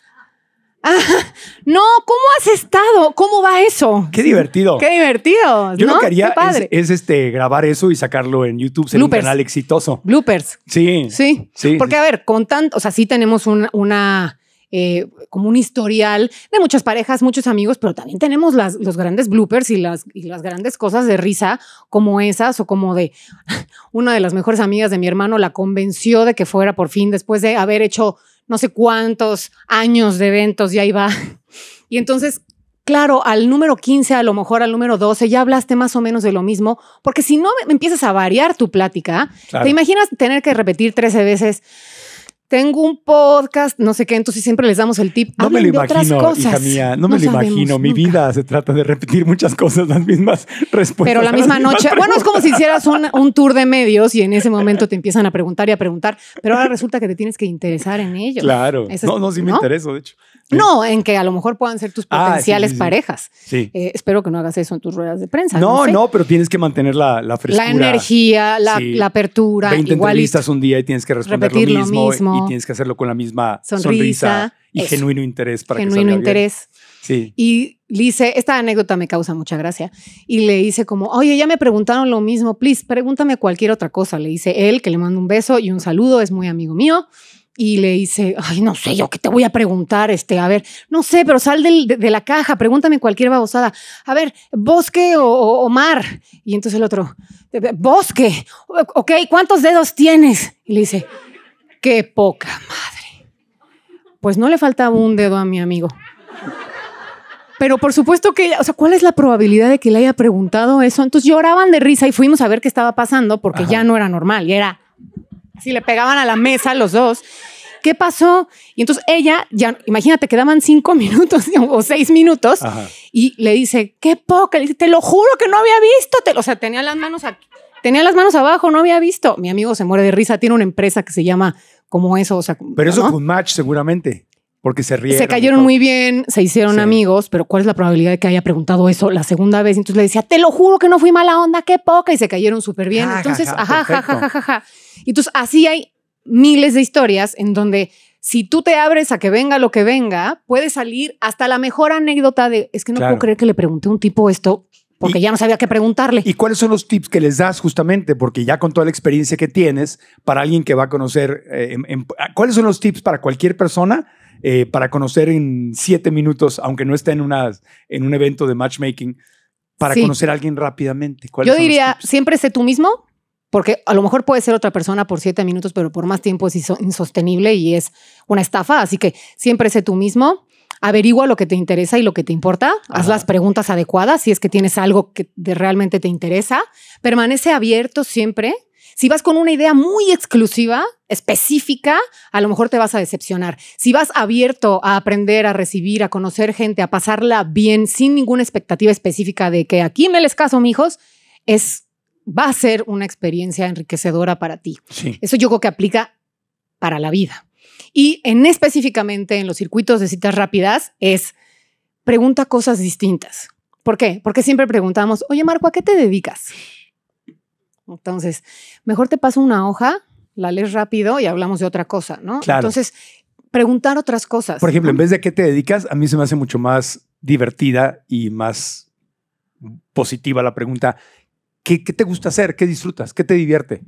Ah, no, ¿cómo has estado? ¿Cómo va eso? Qué divertido. Qué divertido. Yo lo que haría es, este, grabar eso y sacarlo en YouTube, Ser un canal exitoso. Bloopers. Sí. Sí. sí Porque, a ver, con tanto, o sea, sí tenemos una eh, como un historial de muchas parejas, muchos amigos, pero también tenemos las, los grandes bloopers y las, grandes cosas de risa como esas o como de una de las mejores amigas de mi hermano la convenció de que fuera por fin después de haber hecho no sé cuántos años de eventos y ahí va. Y entonces claro, al número 15, a lo mejor al número 12, ya hablaste más o menos de lo mismo, porque si no empiezas a variar tu plática, te imaginas tener que repetir 13 veces tengo un podcast, no sé qué, entonces siempre les damos el tip. No me lo imagino, mía, no, me lo imagino. Mi vida se trata de repetir muchas cosas, las mismas respuestas. Pero la misma noche, bueno, es como si hicieras un, un, tour de medios y en ese momento te empiezan a preguntar y a preguntar, pero ahora resulta que te tienes que interesar en ellos. Claro, no, no, sí me intereso, de hecho. No, en que a lo mejor puedan ser tus ah, potenciales parejas. Eh, espero que no hagas eso en tus ruedas de prensa. No, no, pero tienes que mantener la, la frescura. La energía, la, apertura. 20 un día y tienes que responder lo, mismo, y tienes que hacerlo con la misma sonrisa, y genuino interés para genuino Genuino interés. Sí. Y le esta anécdota me causa mucha gracia. Y le dice como, oye, ya me preguntaron lo mismo, please, pregúntame cualquier otra cosa. Le dice él, que le mando un beso y un saludo, es muy amigo mío y le dice, ay, no sé, yo qué te voy a preguntar, este, a ver, no sé, pero sal del, de, la caja, pregúntame cualquier babosada. A ver, bosque o, mar. Y entonces el otro, bosque, ok, ¿cuántos dedos tienes? Y le dice, qué poca madre. Pues no le faltaba un dedo a mi amigo. Pero por supuesto que, o sea, ¿cuál es la probabilidad de que le haya preguntado eso? Entonces lloraban de risa y fuimos a ver qué estaba pasando porque ya no era normal, y era si le pegaban a la mesa los dos. ¿Qué pasó? Y entonces ella, ya, imagínate, quedaban cinco minutos o seis minutos y le dice, qué poca, le dice, te lo juro que no había visto, te, o sea, tenía las manos tenía las manos abajo, no había visto. Mi amigo se muere de risa, tiene una empresa que se llama como eso, o sea, Pero eso es un match seguramente. Porque se rieron. Se cayeron muy bien, se hicieron amigos, pero ¿cuál es la probabilidad de que haya preguntado eso la segunda vez? Entonces le decía, te lo juro que no fui mala onda, qué poca, y se cayeron súper bien. entonces, ajá, ja, ja, ja, ja, Entonces, así hay miles de historias en donde si tú te abres a que venga lo que venga, puede salir hasta la mejor anécdota de, es que no puedo creer que le pregunté a un tipo esto, porque ya no sabía qué preguntarle. ¿Y cuáles son los tips que les das justamente? Porque ya con toda la experiencia que tienes, para alguien que va a conocer, eh, ¿cuáles son los tips para cualquier persona eh, para conocer en siete minutos, aunque no esté en, en un evento de matchmaking, para conocer a alguien rápidamente? Yo diría, siempre sé tú mismo, porque a lo mejor puede ser otra persona por siete minutos, pero por más tiempo es insostenible y es una estafa. Así que siempre sé tú mismo averigua lo que te interesa y lo que te importa, haz las preguntas adecuadas si es que tienes algo que realmente te interesa, permanece abierto siempre si vas con una idea muy exclusiva, específica, a lo mejor te vas a decepcionar. Si vas abierto a aprender, a recibir, a conocer gente, a pasarla bien, sin ninguna expectativa específica de que aquí me les caso, mijos, es va a ser una experiencia enriquecedora para ti. Eso yo creo que aplica para la vida. Y en específicamente en los circuitos de citas rápidas es pregunta cosas distintas. ¿Por qué? Porque siempre preguntamos, oye Marco, ¿a qué te dedicas? Entonces, mejor te paso una hoja, la lees rápido y hablamos de otra cosa, ¿no? Entonces, preguntar otras cosas. Por ejemplo, en vez de qué te dedicas, a mí se me hace mucho más divertida y más positiva la pregunta, qué te gusta hacer? ¿Qué disfrutas? ¿Qué te divierte?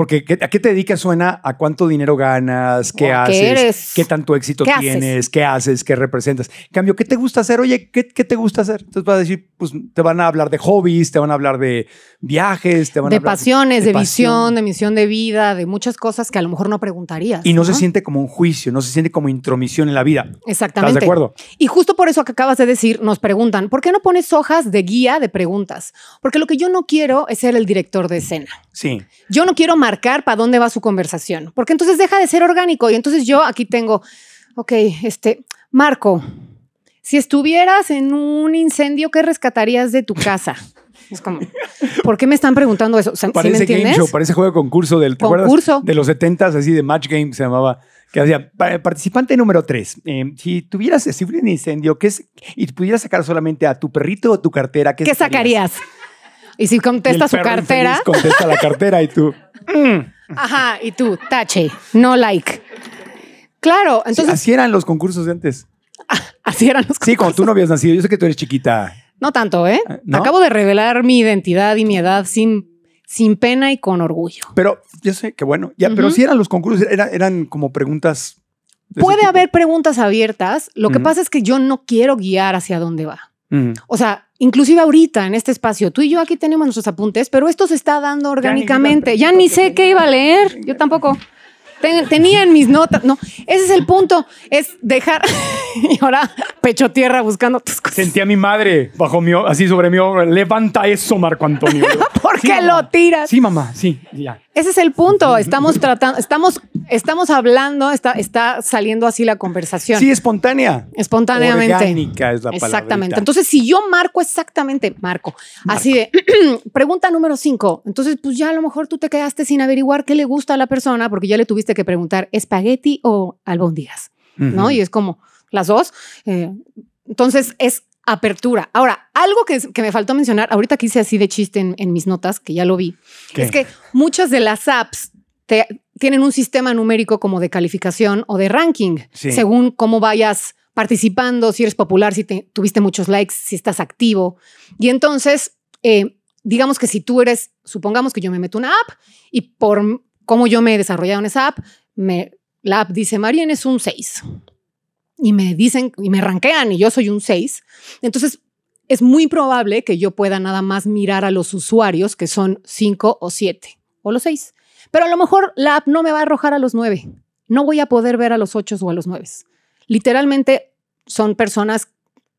Porque ¿a qué te dedicas suena a cuánto dinero ganas, qué haces, qué, tanto éxito tienes, qué haces, qué representas. En Cambio, ¿qué te gusta hacer? Oye, ¿qué, te gusta hacer? Entonces vas a decir, pues te van a hablar de hobbies, te van a hablar de viajes, te van de a hablar pasiones, de, visión, de misión de vida, de muchas cosas que a lo mejor no preguntarías. Y no, se siente como un juicio, no se siente como intromisión en la vida. Exactamente. ¿Estás de acuerdo? Y justo por eso que acabas de decir, nos preguntan, ¿por qué no pones hojas de guía de preguntas? Porque lo que yo no quiero es ser el director de escena. Sí. Yo no quiero marcar para dónde va su conversación, porque entonces deja de ser orgánico y entonces yo aquí tengo, ok, este, Marco, si estuvieras en un incendio, ¿qué rescatarías de tu casa? Es como, ¿por qué me están preguntando eso? ¿Sí parece parece juego de concurso del ¿te concurso de los 70 así de Match Game se llamaba. Que hacía participante número 3. Eh, si tuvieras si un incendio que es, y pudieras sacar solamente a tu perrito o tu cartera, ¿qué, sacarías? Y si contesta su cartera. Contesta la cartera y tú. Mm". Ajá, y tú, tache, no like. Claro, entonces. así eran los concursos de antes. así eran los concursos. Sí, cuando tú no habías nacido. Yo sé que tú eres chiquita. No tanto, ¿eh? eh Acabo de revelar mi identidad y mi edad sin, sin pena y con orgullo. Pero yo sé que bueno, ya, pero si eran los concursos, eran como preguntas. Puede haber preguntas abiertas. Lo que pasa es que yo no quiero guiar hacia dónde va. O sea, Inclusive ahorita, en este espacio, tú y yo aquí tenemos nuestros apuntes, pero esto se está dando orgánicamente. Ya ni, sé qué iba a leer, yo tampoco. tenía en mis notas, no, ese es el punto, es dejar... y ahora pecho tierra buscando tus cosas. Sentí a mi madre bajo mi, así sobre mi Levanta eso, Marco Antonio. ¿Por qué lo tiras? Sí, mamá, sí, ya. Ese es el punto. Estamos tratando, estamos, estamos hablando, está, está saliendo así la conversación. Sí, espontánea. Espontáneamente. Orgánica es la palabra. Exactamente. Entonces, si yo marco exactamente, marco, así de pregunta número cinco. Entonces, pues ya a lo mejor tú te quedaste sin averiguar qué le gusta a la persona porque ya le tuviste que preguntar espagueti o albóndigas, ¿no? Y es como, las dos. Eh, entonces es apertura. Ahora, algo que, me faltó mencionar, ahorita que hice así de chiste en, mis notas, que ya lo vi, es que muchas de las apps te, tienen un sistema numérico como de calificación o de ranking, según cómo vayas participando, si eres popular, si te, tuviste muchos likes, si estás activo. Y entonces, eh, digamos que si tú eres, supongamos que yo me meto una app y por cómo yo me he desarrollado en esa app, me, la app dice, Marian es un 6 y me dicen y me ranquean y yo soy un 6. Entonces, es muy probable que yo pueda nada más mirar a los usuarios que son 5 o 7 o los 6. Pero a lo mejor la app no me va a arrojar a los 9. No voy a poder ver a los 8 o a los 9. Literalmente son personas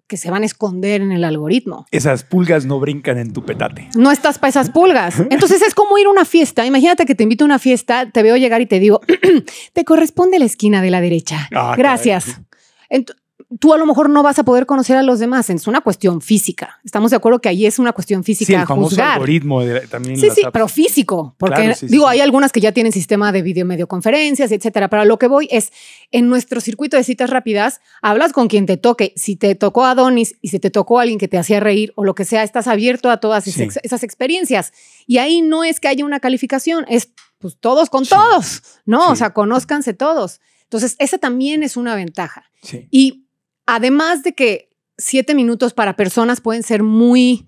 que se van a esconder en el algoritmo. Esas pulgas no brincan en tu petate. No estás para esas pulgas. Entonces es como ir a una fiesta. Imagínate que te invito a una fiesta, te veo llegar y te digo, te corresponde la esquina de la derecha. Ah, Gracias tú a lo mejor no vas a poder conocer a los demás. Es una cuestión física. Estamos de acuerdo que ahí es una cuestión física. Sí, el famoso algoritmo también. Sí, sí, pero físico. Porque digo, hay algunas que ya tienen sistema de video videoconferencias, etcétera. Pero lo que voy es en nuestro circuito de citas rápidas, hablas con quien te toque. Si te tocó a Donis y si te tocó a alguien que te hacía reír o lo que sea, estás abierto a todas esas, experiencias. Y ahí no es que haya una calificación, es pues todos con todos, ¿no? O sea, conózcanse todos. Entonces, esa también es una ventaja. Y además de que siete minutos para personas pueden ser muy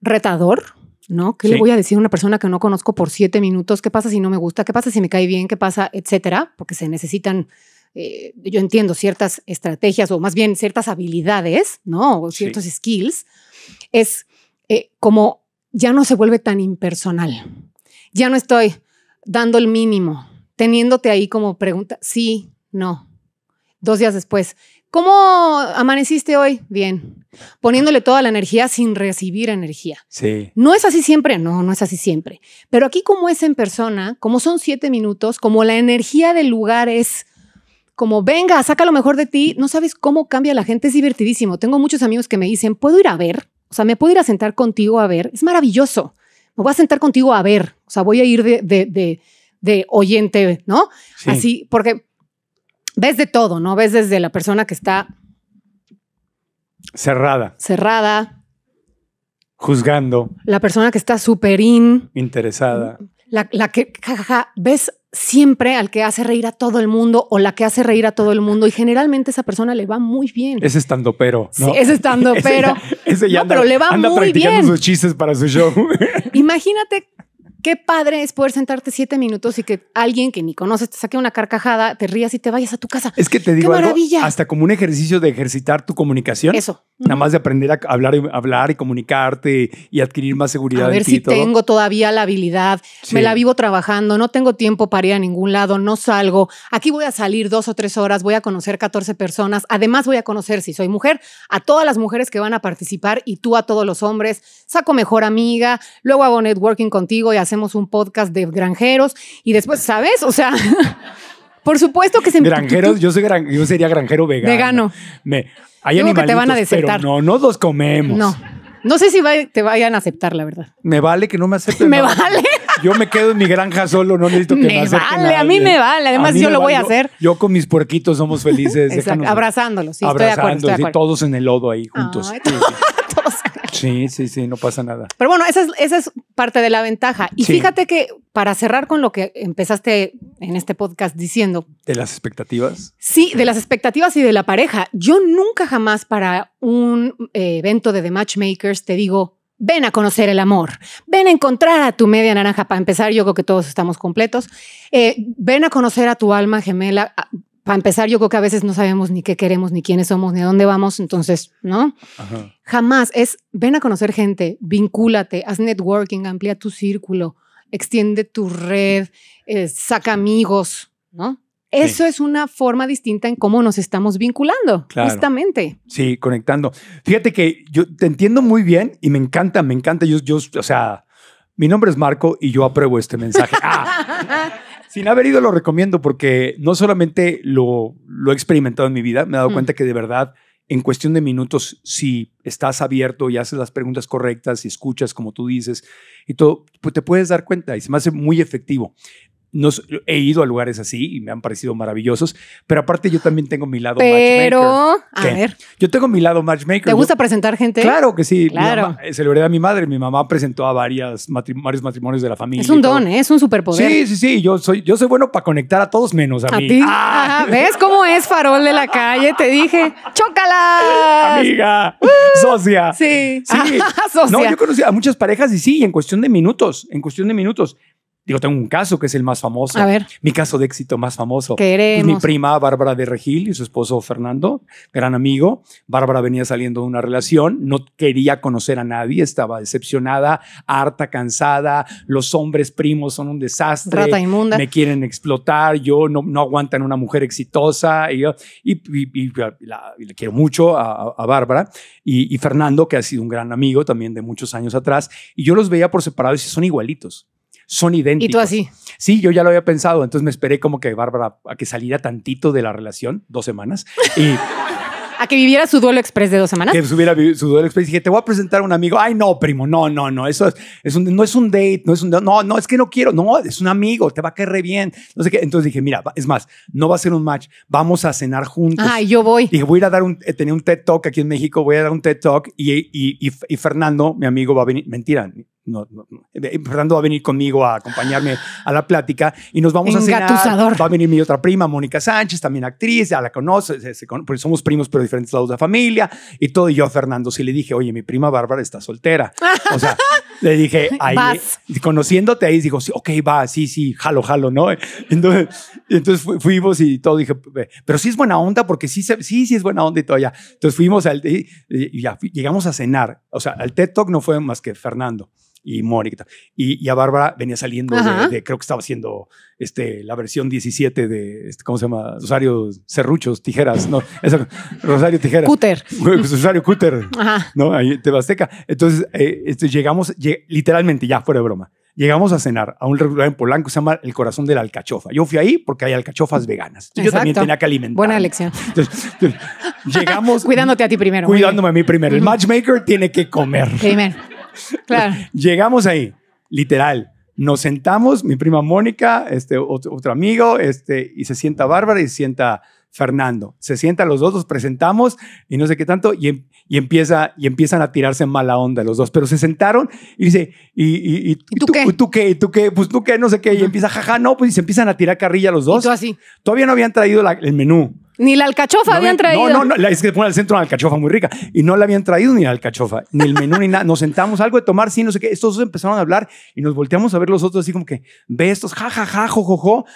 retador, ¿no? ¿Qué le voy a decir a una persona que no conozco por siete minutos? ¿Qué pasa si no me gusta? ¿Qué pasa si me cae bien? ¿Qué pasa? Etcétera, porque se necesitan, eh, yo entiendo, ciertas estrategias o más bien ciertas habilidades, ¿no? O ciertos skills. Es eh, como ya no se vuelve tan impersonal. Ya no estoy dando el mínimo, teniéndote ahí como pregunta, sí, no, dos días después. ¿Cómo amaneciste hoy? Bien. Poniéndole toda la energía sin recibir energía. Sí. ¿No es así siempre? No, no es así siempre. Pero aquí como es en persona, como son siete minutos, como la energía del lugar es como venga, saca lo mejor de ti, no sabes cómo cambia la gente, es divertidísimo. Tengo muchos amigos que me dicen, ¿puedo ir a ver? O sea, ¿me puedo ir a sentar contigo a ver? Es maravilloso. Me voy a sentar contigo a ver. O sea, voy a ir de, oyente, ¿no? Así, porque ves de todo, ¿no? Ves desde la persona que está cerrada. Cerrada. Juzgando. La persona que está súper Interesada. La, que, jajaja, ves siempre al que hace reír a todo el mundo o la que hace reír a todo el mundo y generalmente esa persona le va muy bien. Es estando pero. ¿no? es estando pero. ese, ya anda, pero sus chistes para su show. Imagínate qué padre es poder sentarte siete minutos y que alguien que ni conoces te saque una carcajada, te rías y te vayas a tu casa. Es que te digo, hasta como un ejercicio de ejercitar tu comunicación. Eso. Nada más de aprender a hablar, y, comunicarte y adquirir más seguridad. A ver si tengo todavía la habilidad, me la vivo trabajando, no tengo tiempo para ir a ningún lado, no salgo. Aquí voy a salir dos o tres horas, voy a conocer 14 personas. Además, voy a conocer, si soy mujer, a todas las mujeres que van a participar y tú a todos los hombres. Saco mejor amiga, luego hago networking contigo y así hacemos un podcast de granjeros y después, ¿sabes? O sea, por supuesto que se Granjeros, yo soy sería granjero vegano. Vegano. Me, hay Digo que te van a Pero no, no los comemos. No. No sé si te vayan a aceptar, la verdad. Me vale que no me acepten. me vale. Yo me quedo en mi granja solo, no necesito que me, me Vale, a mí me vale. Además, yo lo voy a hacer. Yo, con mis puerquitos somos felices. Abrazándolos, sí, Abrazándolos, estoy todos en el lodo ahí juntos. Sí, sí, sí, no pasa nada. Pero bueno, esa es, es parte de la ventaja. Y fíjate que para cerrar con lo que empezaste en este podcast diciendo. De las expectativas. Sí, de las expectativas y de la pareja. Yo nunca jamás para un eh, evento de The Matchmakers te digo, ven a conocer el amor, ven a encontrar a tu media naranja. Para empezar, yo creo que todos estamos completos. Eh, ven a conocer a tu alma gemela para empezar, yo creo que a veces no sabemos ni qué queremos, ni quiénes somos, ni a dónde vamos, entonces, ¿no? Jamás es, ven a conocer gente, vincúlate, haz networking, amplía tu círculo, extiende tu red, eh, saca amigos, ¿no? Eso es una forma distinta en cómo nos estamos vinculando, justamente. Sí, conectando. Fíjate que yo te entiendo muy bien y me encanta, me encanta. Yo, yo o sea, mi nombre es Marco y yo apruebo este mensaje. ¡Ah! sin haber ido lo recomiendo porque no solamente lo, lo he experimentado en mi vida, me he dado mm. cuenta que de verdad en cuestión de minutos, si estás abierto y haces las preguntas correctas y escuchas como tú dices y todo, pues te puedes dar cuenta y se me hace muy efectivo he ido a lugares así y me han parecido maravillosos, pero aparte yo también tengo mi lado matchmaker. Pero, a ver. Yo tengo mi lado matchmaker. ¿Te gusta presentar gente? Claro que sí. Claro. celebré a mi madre. Mi mamá presentó a varias varios matrimonios de la familia. Es un don, ¿eh? es un superpoder. Sí, sí, sí. Yo soy, yo soy bueno para conectar a todos menos a, mí. Ah. ¿Ves cómo es farol de la calle? Te dije, ¡chócala! Amiga, uh. socia. Sí, socia. No, yo conocí a muchas parejas y sí, en cuestión de minutos, en cuestión de minutos. Digo, tengo un caso que es el más famoso. A ver. Mi caso de éxito más famoso. Pues, queremos. mi prima, Bárbara de Regil, y su esposo Fernando, gran amigo. Bárbara venía saliendo de una relación, no quería conocer a nadie, estaba decepcionada, harta, cansada. Los hombres primos son un desastre. Me quieren explotar, yo no, no aguantan una mujer exitosa. Y, la, le quiero mucho a, Bárbara. Y, Fernando, que ha sido un gran amigo también de muchos años atrás. Y yo los veía por separado y son igualitos son idénticos. Y tú así. Sí, yo ya lo había pensado, entonces me esperé como que Bárbara a que saliera tantito de la relación, dos semanas, y... a que viviera su duelo express de dos semanas. Que subiera su duelo express. Y dije, te voy a presentar a un amigo. Ay, no, primo, no, no, no. Eso es, no es un date, no es un, no, no, es que no quiero. No, es un amigo, te va a caer bien. No sé qué. Entonces dije, mira, es más, no va a ser un match, vamos a cenar juntos. Ay, yo voy. Dije, voy a ir a dar un, eh, tenía un TED Talk aquí en México, voy a dar un TED Talk y Fernando, mi amigo, va a venir. Mentira, no, eh, eh, Fernando va a venir conmigo a acompañarme a la plática y nos vamos a cenar. Va a venir mi otra prima, Mónica Sánchez, también actriz, ya la conoce, eh, porque somos primos pero diferentes lados de la familia y todo. Y yo a Fernando sí le dije, oye, mi prima Bárbara está soltera. O sea, le dije, ahí, conociéndote ahí, digo, sí, ok, va, sí, sí, jalo, jalo, ¿no? Entonces, fuimos y todo, dije, pero sí es buena onda porque sí, sí, sí es buena onda y todo ya. Entonces fuimos al, y, ya, llegamos a cenar. O sea, al TED Talk no fue más que Fernando y Mónica. Y, y, a Bárbara venía saliendo de, creo que estaba haciendo este, la versión 17 de, este, ¿cómo se llama? Rosario Serruchos, Tijeras, no, Rosario Tijeras. Cúter. Pues, Rosario Cúter, ¿no? Ahí en Tebasteca. Entonces, eh, este, llegamos, literalmente, ya fuera de broma, llegamos a cenar a un restaurante en Polanco que se llama El Corazón de la Alcachofa. Yo fui ahí porque hay alcachofas veganas. Yo también tenía que alimentar. Buena elección. llegamos. Cuidándote a ti primero. Cuidándome a mí primero. El matchmaker tiene que comer. Primero. Claro. Llegamos ahí, literal. Nos sentamos, mi prima Mónica, este, otro, amigo, este, y se sienta Bárbara y se sienta Fernando. Se sientan los dos, los presentamos y no sé qué tanto, y, em-, empieza, y empiezan a tirarse mala onda los dos, pero se sentaron y dice, ¿y, y, y, tú, qué? ¿tú qué? ¿Tú qué? Pues tú qué, no sé qué, y empieza, jaja, no, pues y se empiezan a tirar carrilla los dos. así. Todavía no habían traído el menú. Ni la alcachofa habían, traído. No, no, no, es que pone al centro una alcachofa muy rica. Y no la habían traído ni la alcachofa, ni el menú, ni nada. Nos sentamos algo de tomar, sí, no sé qué. Estos dos empezaron a hablar y nos volteamos a ver los otros así como que, ve estos, ja, ja, ja, jo, jo, jo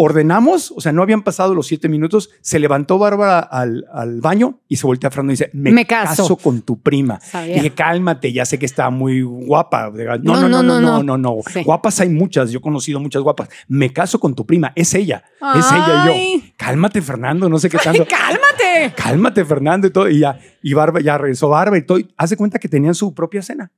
ordenamos, o sea, no habían pasado los siete minutos, se levantó Bárbara al, baño y se voltea a Fernando y dice, me, caso. con tu prima. Y dije, cálmate, ya sé que está muy guapa. No, no, no, no, no, no, no. Guapas hay muchas, yo he conocido muchas guapas. Me caso con tu prima, es ella, es ella y yo. Cálmate, Fernando, no sé qué tanto. cálmate. Cálmate, Fernando y todo. Y ya, y Bárbara, ya regresó Bárbara y todo. Hace cuenta que tenían su propia cena.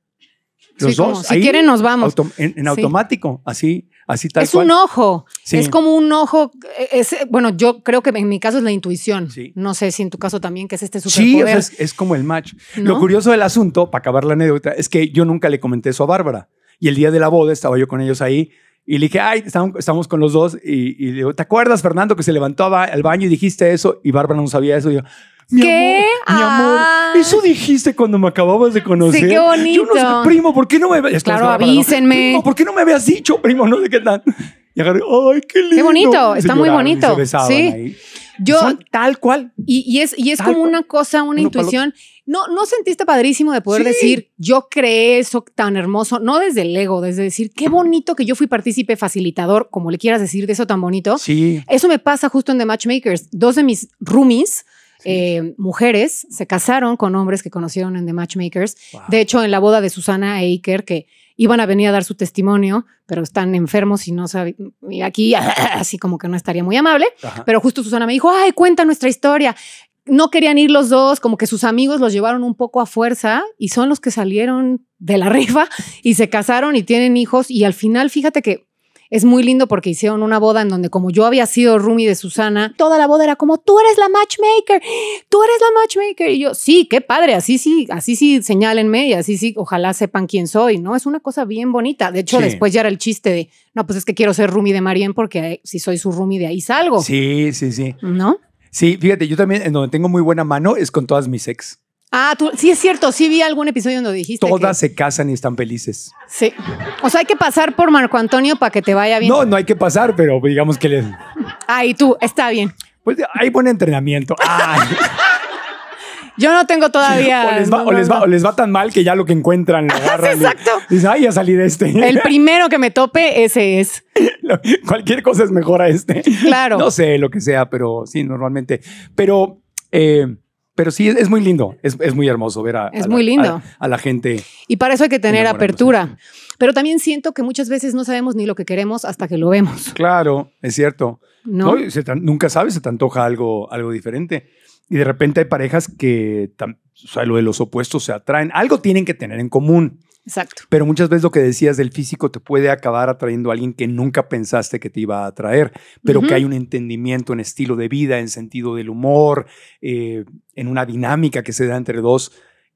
Los dos. si quieren, nos vamos. en, automático, así es un ojo. Es como un ojo. E-, bueno, yo creo que en mi caso es la intuición. No sé si en tu caso también, que es este superpoder. Sí, es, como el match. Lo curioso del asunto, para acabar la anécdota, es que yo nunca le comenté eso a Bárbara. Y el día de la boda estaba yo con ellos ahí y le dije, ay, estamos, con los dos. Y, le digo, ¿te acuerdas, Fernando, que se levantó al baño y dijiste eso? Y Bárbara no sabía eso. Y yo, ¿Qué? mi amor, ah. eso dijiste cuando me acababas de conocer. Sí, qué bonito. Yo no sé, primo, ¿por qué no me habías Claro, avísenme. ¿por qué no me habías dicho, primo? No sé qué tal. Y agarré, ay, qué lindo. Qué bonito, está muy bonito. sí. Yo tal cual. Y, es, y es como una cosa, una intuición. No, no sentiste padrísimo de poder decir, yo creé eso tan hermoso, no desde el ego, desde decir, qué bonito que yo fui partícipe, facilitador, como le quieras decir, de eso tan bonito. Sí. Eso me pasa justo en The Matchmakers. Dos de mis roomies eh, mujeres se casaron con hombres que conocieron en The Matchmakers. De hecho, en la boda de Susana e que iban a venir a dar su testimonio, pero están enfermos y no saben, y aquí así como que no estaría muy amable, pero justo Susana me dijo, ay, cuenta nuestra historia. No querían ir los dos, como que sus amigos los llevaron un poco a fuerza y son los que salieron de la rifa y se casaron y tienen hijos y al final, fíjate que es muy lindo porque hicieron una boda en donde como yo había sido Rumi de Susana, toda la boda era como, tú eres la matchmaker, tú eres la matchmaker. Y yo, sí, qué padre, así sí, así sí, señálenme y así sí, ojalá sepan quién soy, ¿no? Es una cosa bien bonita. De hecho, después ya era el chiste de, no, pues es que quiero ser Rumi de Marien porque eh, si soy su roomie de ahí salgo. Sí, sí, sí. ¿No? Sí, fíjate, yo también en donde tengo muy buena mano es con todas mis ex. Ah, tú, sí es cierto, sí vi algún episodio donde dijiste. Todas se casan y están felices. Sí. O sea, hay que pasar por Marco Antonio para que te vaya bien. No, no hay que pasar, pero digamos que les. Ah, y tú, está bien. Pues hay buen entrenamiento. Yo no tengo todavía. O les, va, tan mal que ya lo que encuentran Exacto. dicen, ay, ya salí de este. El primero que me tope, ese es. Cualquier cosa es mejor a este. Claro. No sé lo que sea, pero sí, normalmente. Pero. Eh, pero sí, es, muy lindo, es, muy hermoso ver a, la, lindo. A, la gente. Y para eso hay que tener apertura. Pero también siento que muchas veces no sabemos ni lo que queremos hasta que lo vemos. Claro, es cierto. No, nunca sabes, se te antoja algo, algo diferente. Y de repente hay parejas que lo de los opuestos se atraen. Algo tienen que tener en común. Exacto. Pero muchas veces lo que decías del físico te puede acabar atrayendo a alguien que nunca pensaste que te iba a atraer, pero que hay un entendimiento en estilo de vida, en sentido del humor, eh, en una dinámica que se da entre dos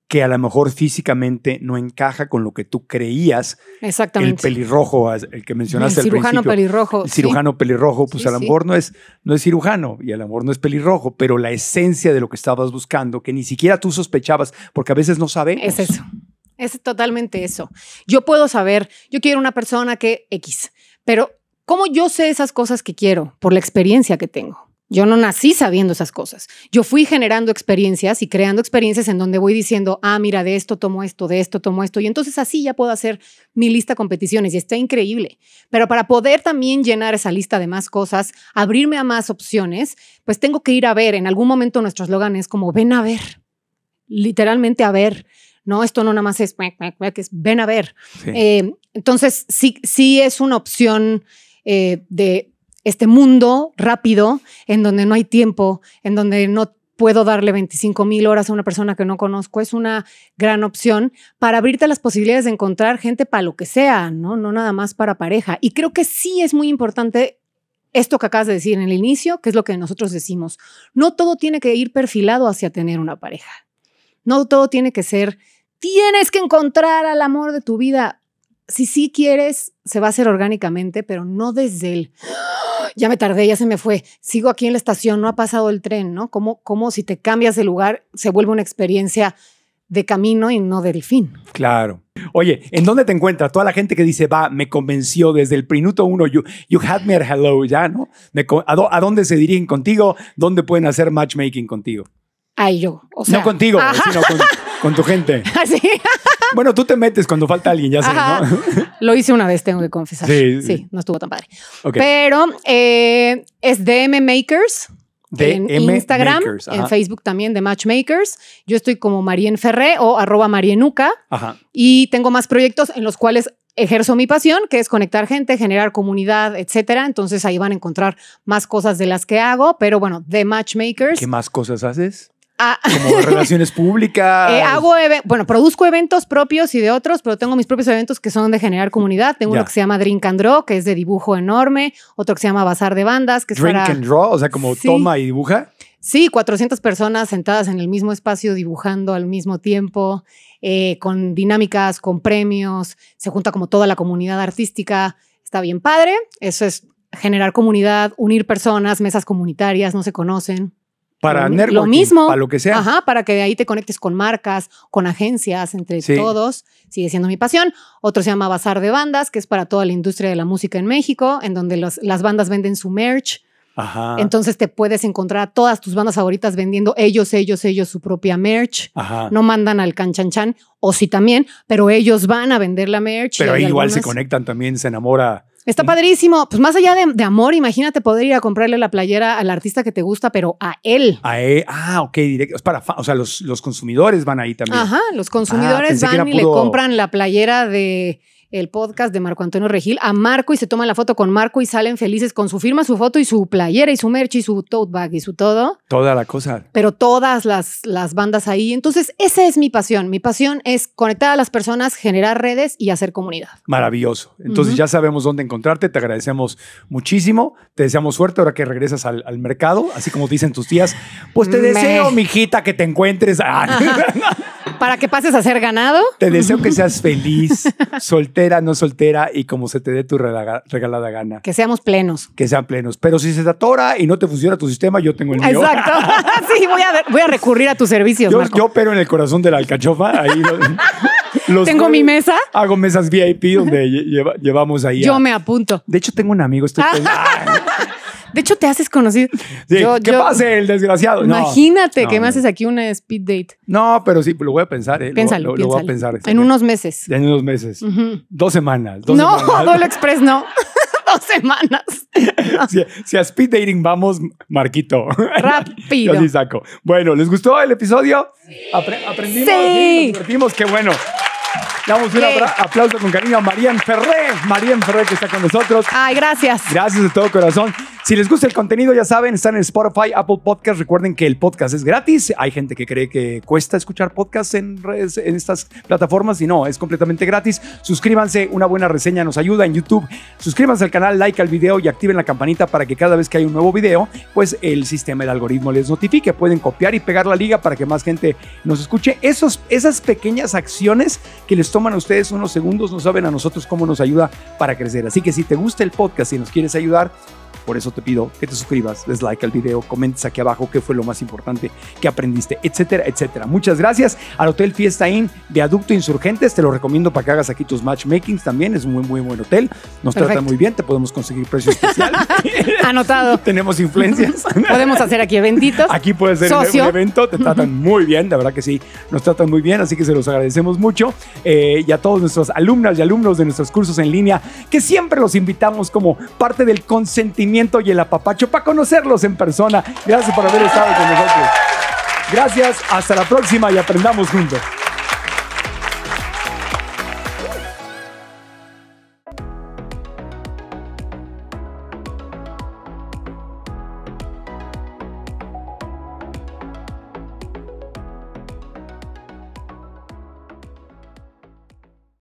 que a lo mejor físicamente no encaja con lo que tú creías. Exactamente. El pelirrojo, el que mencionaste el cirujano pelirrojo. El cirujano pelirrojo, pues a lo mejor no, es, no es cirujano y a lo no es pelirrojo, pero la esencia de lo que estabas buscando, que ni siquiera tú sospechabas, porque a veces no sabemos. Es eso. Es totalmente eso. Yo puedo saber, yo quiero una persona que X, pero ¿cómo yo sé esas cosas que quiero? Por la experiencia que tengo. Yo no nací sabiendo esas cosas. Yo fui generando experiencias y creando experiencias en donde voy diciendo, ah, mira, de esto tomo esto, de esto tomo esto. Y entonces así ya puedo hacer mi lista de competiciones y está increíble. Pero para poder también llenar esa lista de más cosas, abrirme a más opciones, pues tengo que ir a ver. En algún momento nuestro eslogan es como, ven a ver, literalmente a ver. ¿no? Esto no nada más es, que ven a ver. Eh, entonces, sí, sí es una opción eh, de este mundo rápido en donde no hay tiempo, en donde no puedo darle 25 mil horas a una persona que no conozco, es una gran opción para abrirte las posibilidades de encontrar gente para lo que sea, ¿no? No nada más para pareja. Y creo que sí es muy importante esto que acabas de decir en el inicio, que es lo que nosotros decimos. No todo tiene que ir perfilado hacia tener una pareja. No todo tiene que ser tienes que encontrar al amor de tu vida. Si sí quieres, se va a hacer orgánicamente, pero no desde él. Ah, ya me tardé, ya se me fue. Sigo aquí en la estación, no ha pasado el tren, ¿no? Como, como si te cambias de lugar, se vuelve una experiencia de camino y no del fin. Claro. Oye, ¿en dónde te encuentras? Toda la gente que dice, va, me convenció desde el minuto uno, you, you had me at hello, ya, ¿no? a, dónde se dirigen contigo? ¿Dónde pueden hacer matchmaking contigo? Ay, yo. O sea, no contigo, sino con tu gente. Así. Ah, bueno, tú te metes cuando falta alguien, ya sé, ¿no? Lo hice una vez, tengo que confesar. Sí, sí. no estuvo tan padre. Pero eh, es DM Makers. en Instagram, en Facebook también de Matchmakers. Yo estoy como Marien Ferré o arroba Marienuca. Y tengo más proyectos en los cuales ejerzo mi pasión, que es conectar gente, generar comunidad, etcétera. Entonces ahí van a encontrar más cosas de las que hago, pero bueno, de Matchmakers. ¿Qué más cosas haces? Ah. Como relaciones públicas. Eh, hago, bueno, produzco eventos propios y de otros, pero tengo mis propios eventos que son de generar comunidad. Tengo uno que se llama Drink and Draw, que es de dibujo enorme. Otro que se llama Bazar de Bandas, que es Drink and Draw, o sea, como toma y dibuja. Sí, 400 personas sentadas en el mismo espacio dibujando al mismo tiempo, eh, con dinámicas, con premios. Se junta como toda la comunidad artística. Está bien padre. Eso es generar comunidad, unir personas, mesas comunitarias, no se conocen para lo mismo, para lo que sea. Ajá, para que de ahí te conectes con marcas, con agencias, entre todos. Sigue siendo mi pasión. Otro se llama Bazar de Bandas, que es para toda la industria de la música en México, en donde las bandas venden su merch. Ajá. Entonces te puedes encontrar a todas tus bandas favoritas vendiendo ellos, ellos, ellos su propia merch. No mandan al canchanchan, o sí también, pero ellos van a vender la merch. Pero ahí igual se conectan también, se enamora Está padrísimo. Pues más allá de, amor, imagínate poder ir a comprarle la playera al artista que te gusta, pero a él. A él. Ah, ok, directo. Es para, o sea, los, consumidores van ahí también. Ajá, los consumidores ah, van y le compran la playera de el podcast de Marco Antonio Regil a Marco y se toman la foto con Marco y salen felices con su firma, su foto y su playera y su merch y su tote bag y su todo. Toda la cosa. Pero todas las, las bandas ahí. Entonces, esa es mi pasión. Mi pasión es conectar a las personas, generar redes y hacer comunidad. Maravilloso. Entonces, ya sabemos dónde encontrarte. Te agradecemos muchísimo. Te deseamos suerte ahora que regresas al, mercado, así como dicen tus tías. Pues te deseo, mijita, que te encuentres. Ah, para que pases a ser ganado. Te deseo que seas feliz, soltera, no soltera y como se te dé tu regalada gana. Que seamos plenos. Que sean plenos. Pero si se te atora y no te funciona tu sistema, yo tengo el mío. Exacto. sí, voy a, recurrir a tus servicios. Yo, yo pero en el corazón de la alcachofa. Ahí los tengo mi mesa. Hago mesas VIP donde llevamos ahí. Yo me apunto. De hecho, tengo un amigo, estoy ah. De hecho, te haces conocido. ¿Qué pasa, pase el desgraciado? Imagínate que me haces aquí una speed date. No, pero sí, lo voy a pensar. Eh. Piénsalo, lo, voy a pensar. Este en unos meses. En unos meses. Dos semanas. Dos no, semanas. Dolo Express no. dos semanas. si, a speed dating vamos, Marquito. Rápido. Yo sí saco. Bueno, ¿les gustó el episodio? aprendimos. Sí. Nos divertimos. Qué bueno. Damos un aplauso con cariño a Marian Ferré, Marian Ferré que está con nosotros. Ay, gracias. Gracias de todo corazón. Si les gusta el contenido, ya saben, están en Spotify, Apple Podcasts. Recuerden que el podcast es gratis. Hay gente que cree que cuesta escuchar podcasts en, redes, en estas plataformas y no, es completamente gratis. Suscríbanse, una buena reseña nos ayuda en YouTube. Suscríbanse al canal, like al video y activen la campanita para que cada vez que hay un nuevo video, pues el sistema, el algoritmo les notifique. Pueden copiar y pegar la liga para que más gente nos escuche. Esos, esas pequeñas acciones que les toman a ustedes unos segundos no saben a nosotros cómo nos ayuda para crecer. Así que si te gusta el podcast y nos quieres ayudar, por eso te pido que te suscribas, des like al video, comentes aquí abajo qué fue lo más importante que aprendiste, etcétera, etcétera. Muchas gracias al Hotel Fiesta Inn de Aducto Insurgentes. Te lo recomiendo para que hagas aquí tus matchmakings también. Es un muy, muy buen hotel. Nos tratan muy bien. Te podemos conseguir precios especial. Anotado. Tenemos influencias. podemos hacer aquí eventitos. Aquí puede ser un evento. Te tratan muy bien. La verdad que sí, nos tratan muy bien. Así que se los agradecemos mucho. Eh, y a todos nuestros alumnas y alumnos de nuestros cursos en línea, que siempre los invitamos como parte del consentimiento y el apapacho para conocerlos en persona. Gracias por haber estado con nosotros. Gracias, hasta la próxima y aprendamos juntos.